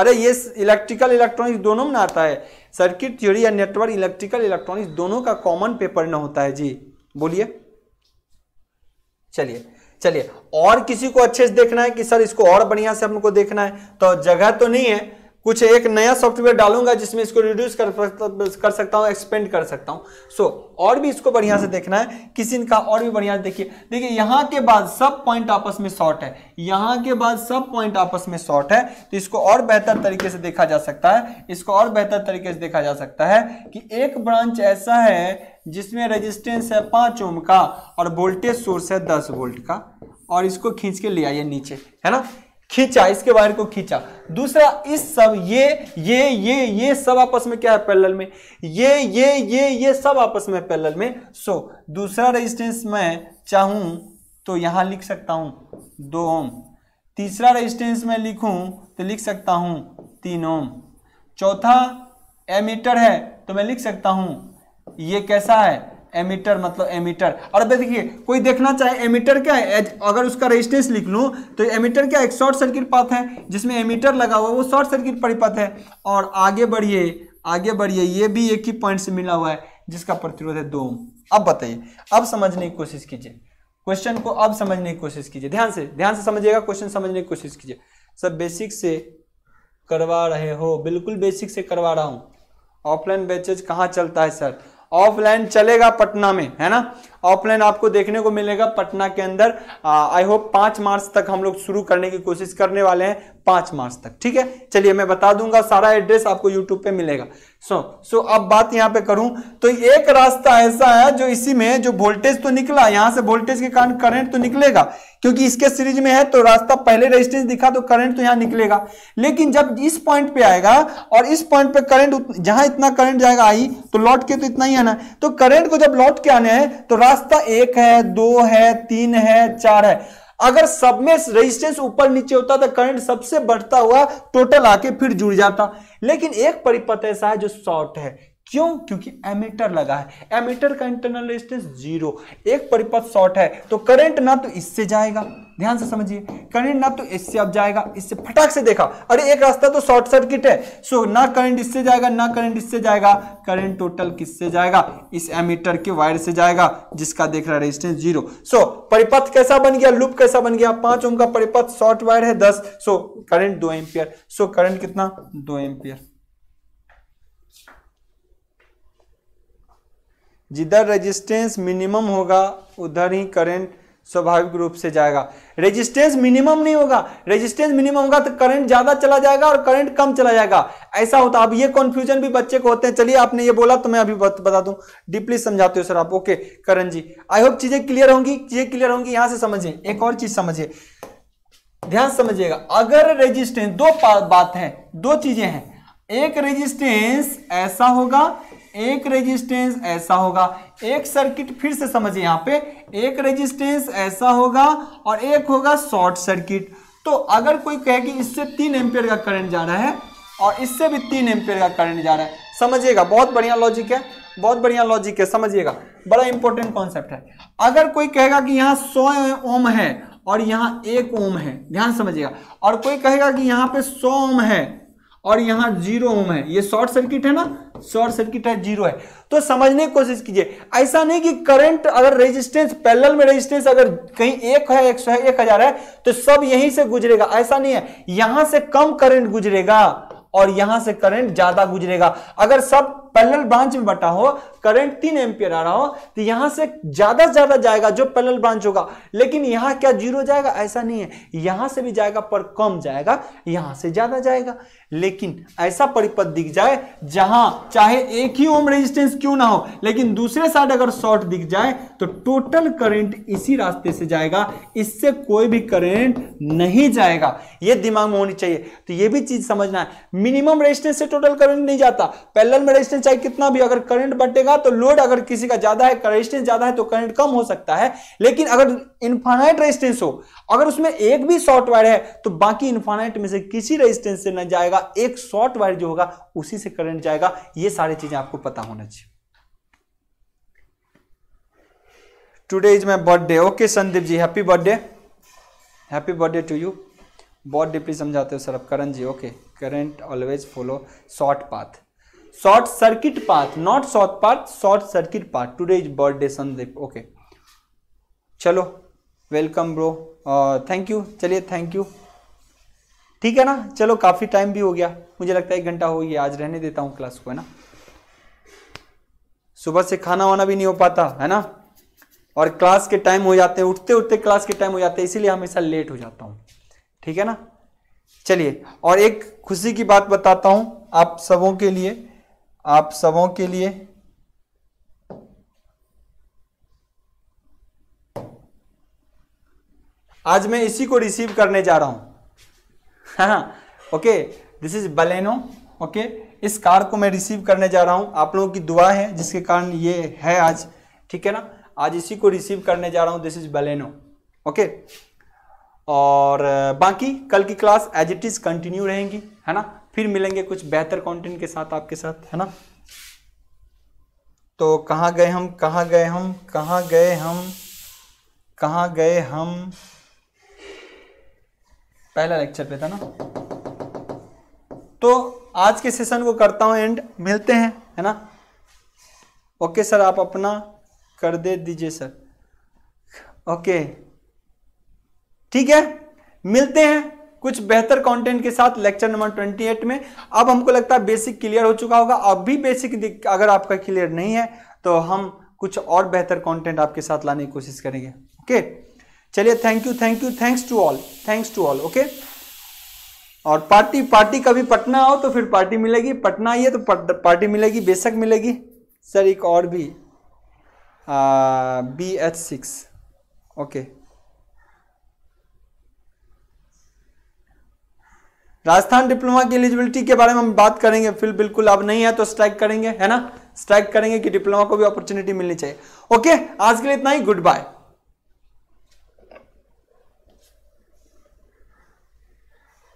अरे ये इलेक्ट्रिकल इलेक्ट्रॉनिक्स दोनों में आता है सर्किट थ्योरी या नेटवर्क इलेक्ट्रिकल इलेक्ट्रॉनिक्स दोनों का कॉमन पेपर ना होता है जी बोलिए चलिए चलिए और किसी को अच्छे से देखना है कि सर इसको और बढ़िया से हम लोग को देखना है तो जगह तो नहीं है कुछ एक नया सॉफ्टवेयर डालूंगा जिसमें इसको रिड्यूस कर कर सकता हूँ एक्सपेंड कर सकता हूँ सो so, और भी इसको बढ़िया से देखना है किसी का और भी बढ़िया से देखिए देखिए यहाँ के बाद सब पॉइंट आपस में शॉर्ट है यहाँ के बाद सब पॉइंट आपस में शॉर्ट है तो इसको और बेहतर तरीके से देखा जा सकता है इसको और बेहतर तरीके से देखा जा सकता है कि एक ब्रांच ऐसा है जिसमें रजिस्टेंस है पाँच ओम का और वोल्टेज सोर्स है दस वोल्ट का और इसको खींच के ले आइए नीचे है ना खींचा इसके वायर को खींचा दूसरा इस सब ये ये ये ये सब आपस में क्या है पैरेलल में ये ये ये ये सब आपस में पैरेलल में सो दूसरा रेजिस्टेंस मैं चाहूं तो यहां लिख सकता हूं दो ओम तीसरा रेजिस्टेंस मैं लिखूं तो लिख सकता हूं तीन ओम चौथा एमीटर है तो मैं लिख सकता हूं ये कैसा है एमीटर मतलब एमीटर और अब देखिए कोई देखना चाहे एमीटर क्या है अगर उसका रेजिस्टेंस लिख लूँ तो एमीटर क्या एक शॉर्ट सर्किट पाथ है जिसमें एमीटर लगा हुआ है वो शॉर्ट सर्किट परिपथ है और आगे बढ़िए आगे बढ़िए ये भी एक ही पॉइंट से मिला हुआ है जिसका प्रतिरोध है दो अब बताइए अब समझने की कोशिश कीजिए क्वेश्चन को अब समझने की कोशिश कीजिए ध्यान से ध्यान से समझिएगा क्वेश्चन समझने की कोशिश कीजिए सब बेसिक से करवा रहे हो बिल्कुल बेसिक से करवा रहा हूँ ऑफलाइन बैचेज कहाँ चलता है सर ऑफलाइन चलेगा पटना में है ना ऑफलाइन आपको देखने को मिलेगा पटना के अंदर आई होप पांच मार्च तक हम लोग शुरू करने की कोशिश करने वाले हैं पांच मार्च तक ठीक है चलिए मैं बता दूंगा सारा एड्रेस आपको यूट्यूब पे मिलेगा सो so, सो so अब बात यहाँ पे करूं तो एक रास्ता ऐसा है जो इसी में जो वोल्टेज तो निकला यहां से वोल्टेज के कारण करंट तो निकलेगा क्योंकि इसके सीरीज में है तो रास्ता पहले रेजिस्टेंस दिखा तो करंट तो यहां निकलेगा लेकिन जब इस पॉइंट पे आएगा और इस पॉइंट पे करंट जहां इतना करंट जाएगा आई तो लौट के तो इतना ही आना तो करंट को जब लौट के आने हैं तो रास्ता एक है दो है तीन है चार है अगर सब में रेजिस्टेंस ऊपर नीचे होता तो करंट सबसे बढ़ता हुआ टोटल आके फिर जुड़ जाता लेकिन एक परिपथ ऐसा है जो शॉर्ट है क्यों क्योंकि एमीटर लगा है एमीटर का इंटरनल रेजिस्टेंस जीरो एक परिपथ शॉर्ट है तो करंट ना तो इससे जाएगा ध्यान से समझिए करंट ना तो इससे अब जाएगा इससे फटाक से देखा अरे एक रास्ता तो शॉर्ट सर्किट है सो ना करंट इससे जाएगा ना करंट इससे जाएगा करंट टोटल किससे जाएगा इस एमीटर के वायर से जाएगा जिसका देख रहा रेजिस्टेंस जीरो सो परिपथ कैसा बन गया लूप कैसा बन गया पांच ओम का परिपथ शॉर्ट वायर है दस सो करंट दो एम्पियर सो करंट कितना दो एम्पियर जिधर रेजिस्टेंस मिनिमम होगा उधर ही करंट स्वाभाविक रूप से जाएगा रेजिस्टेंस मिनिमम नहीं होगा रेजिस्टेंस मिनिमम होगा तो करंट ज्यादा चला जाएगा और करंट कम चला जाएगा ऐसा होता अब ये कंफ्यूजन भी बच्चे को होते हैं चलिए आपने ये बोला तो मैं अभी बता दूं डीपली समझाते हो सर आप okay Karan ji I hope चीजें क्लियर होंगी चीजें क्लियर होंगी यहां से समझिए एक और चीज समझिए ध्यान समझिएगा अगर रेजिस्टेंस दो बात है दो चीजें हैं एक रेजिस्टेंस ऐसा होगा एक रेजिस्टेंस ऐसा होगा एक सर्किट फिर से समझिए यहाँ पे एक रेजिस्टेंस ऐसा होगा और एक होगा शॉर्ट सर्किट तो अगर कोई कहे कि इससे तीन एम्पियर का करंट जा रहा है और इससे भी तीन एम्पियर का करंट जा रहा है समझिएगा बहुत बढ़िया लॉजिक है बहुत बढ़िया लॉजिक है समझिएगा बड़ा इंपॉर्टेंट कॉन्सेप्ट है अगर कोई कहेगा कि यहाँ सौ ओम है और यहाँ एक ओम है ध्यान समझिएगा और कोई कहेगा कि यहाँ पे सौ ओम है और यहाँ जीरो ओम है ये शॉर्ट सर्किट है ना शॉर्ट सर्किट है जीरो है तो समझने की कोशिश कीजिए ऐसा नहीं कि करंट अगर रेजिस्टेंस पैरेलल में रेजिस्टेंस अगर कहीं एक है एक सौ है एक हजार है तो सब यहीं से गुजरेगा ऐसा नहीं है यहां से कम करंट गुजरेगा और यहां से करंट ज्यादा गुजरेगा अगर सब पैरेलल ब्रांच में बटा हो करंट तीन एम्पियर आ रहा हो तो यहां से ज्यादा से ज्यादा जाएगा जो पैरेलल ब्रांच होगा लेकिन यहां क्या जीरो जाएगा ऐसा नहीं है यहां से भी जाएगा पर कम जाएगा यहां से ज्यादा जाएगा लेकिन ऐसा परिपथ दिख जाए जहां चाहे एक ही ओम रेजिस्टेंस क्यों ना हो लेकिन दूसरे साइड अगर शॉर्ट दिख जाए तो टोटल करंट इसी रास्ते से जाएगा इससे कोई भी करंट नहीं जाएगा यह दिमाग में होनी चाहिए तो यह भी चीज समझना है मिनिमम रेजिस्टेंस से टोटल करंट नहीं जाता पैरेलल में रेजिस्टेंस रेजिस्टेंस चाहे कितना भी अगर करंट बटेगा तो लोड अगर किसी का ज्यादा है रेजिस्टेंस ज्यादा है तो करंट कम हो सकता है लेकिन अगर इन्फानाइट रेजिस्टेंस हो अगर उसमें एक भी शॉर्ट वायर है तो बाकी इन्फानाइट में से किसी रेजिस्टेंस से न जाएगा एक शॉर्ट वायर जो होगा उसी से करंट जाएगा ये सारी चीजें आपको पता होना चाहिए today is my birthday okay Sandeep ji happy birthday happy birthday to you बहुत डीपली समझाते हो सर अब Karan ji okay current always follow short path short circuit path not short path short circuit path today is birthday Sandeep okay चलो welcome bro thank you चलिए thank you ठीक है ना चलो काफ़ी टाइम भी हो गया मुझे लगता है एक घंटा हो गया आज रहने देता हूँ क्लास को है ना सुबह से खाना वाना भी नहीं हो पाता है ना और क्लास के टाइम हो जाते हैं उठते उठते क्लास के टाइम हो जाते हैं इसीलिए हमेशा लेट हो जाता हूँ ठीक है ना चलिए और एक खुशी की बात बताता हूँ आप सबों के लिए आप सबों के लिए आज मैं इसी को रिसीव करने जा रहा हूं हाँ okay this is Baleno okay इस कार को मैं रिसीव करने जा रहा हूं आप लोगों की दुआ है जिसके कारण ये है आज ठीक है ना आज इसी को रिसीव करने जा रहा हूं दिस इज बलेनो ओके और बाकी कल की class as it is continue रहेंगी है ना फिर मिलेंगे कुछ बेहतर कंटेंट के साथ आपके साथ है ना तो कहाँ गए हम कहाँ गए हम कहाँ गए हम कहाँ गए हम पहला लेक्चर पे था ना तो आज के सेशन को करता हूँ एंड मिलते हैं है ना ओके सर आप अपना कर दे दीजिए सर ओके ठीक है मिलते हैं कुछ बेहतर कंटेंट के साथ लेक्चर नंबर 28 में अब हमको लगता है बेसिक क्लियर हो चुका होगा अब भी बेसिक अगर आपका क्लियर नहीं है तो हम कुछ और बेहतर कंटेंट आपके साथ लाने की कोशिश करेंगे ओके चलिए thank you thank you thanks to all thanks to all okay और पार्टी पार्टी कभी पटना आओ तो फिर पार्टी मिलेगी पटना आइए तो पार्टी मिलेगी बेशक मिलेगी सर एक और भी B H six okay Rajasthan diploma की एलिजिबिलिटी के बारे में हम बात करेंगे फिर बिल्कुल अब नहीं है तो स्ट्राइक करेंगे है ना स्ट्राइक करेंगे कि डिप्लोमा को भी अपॉर्चुनिटी मिलनी चाहिए ओके आज के लिए इतना ही गुड बाय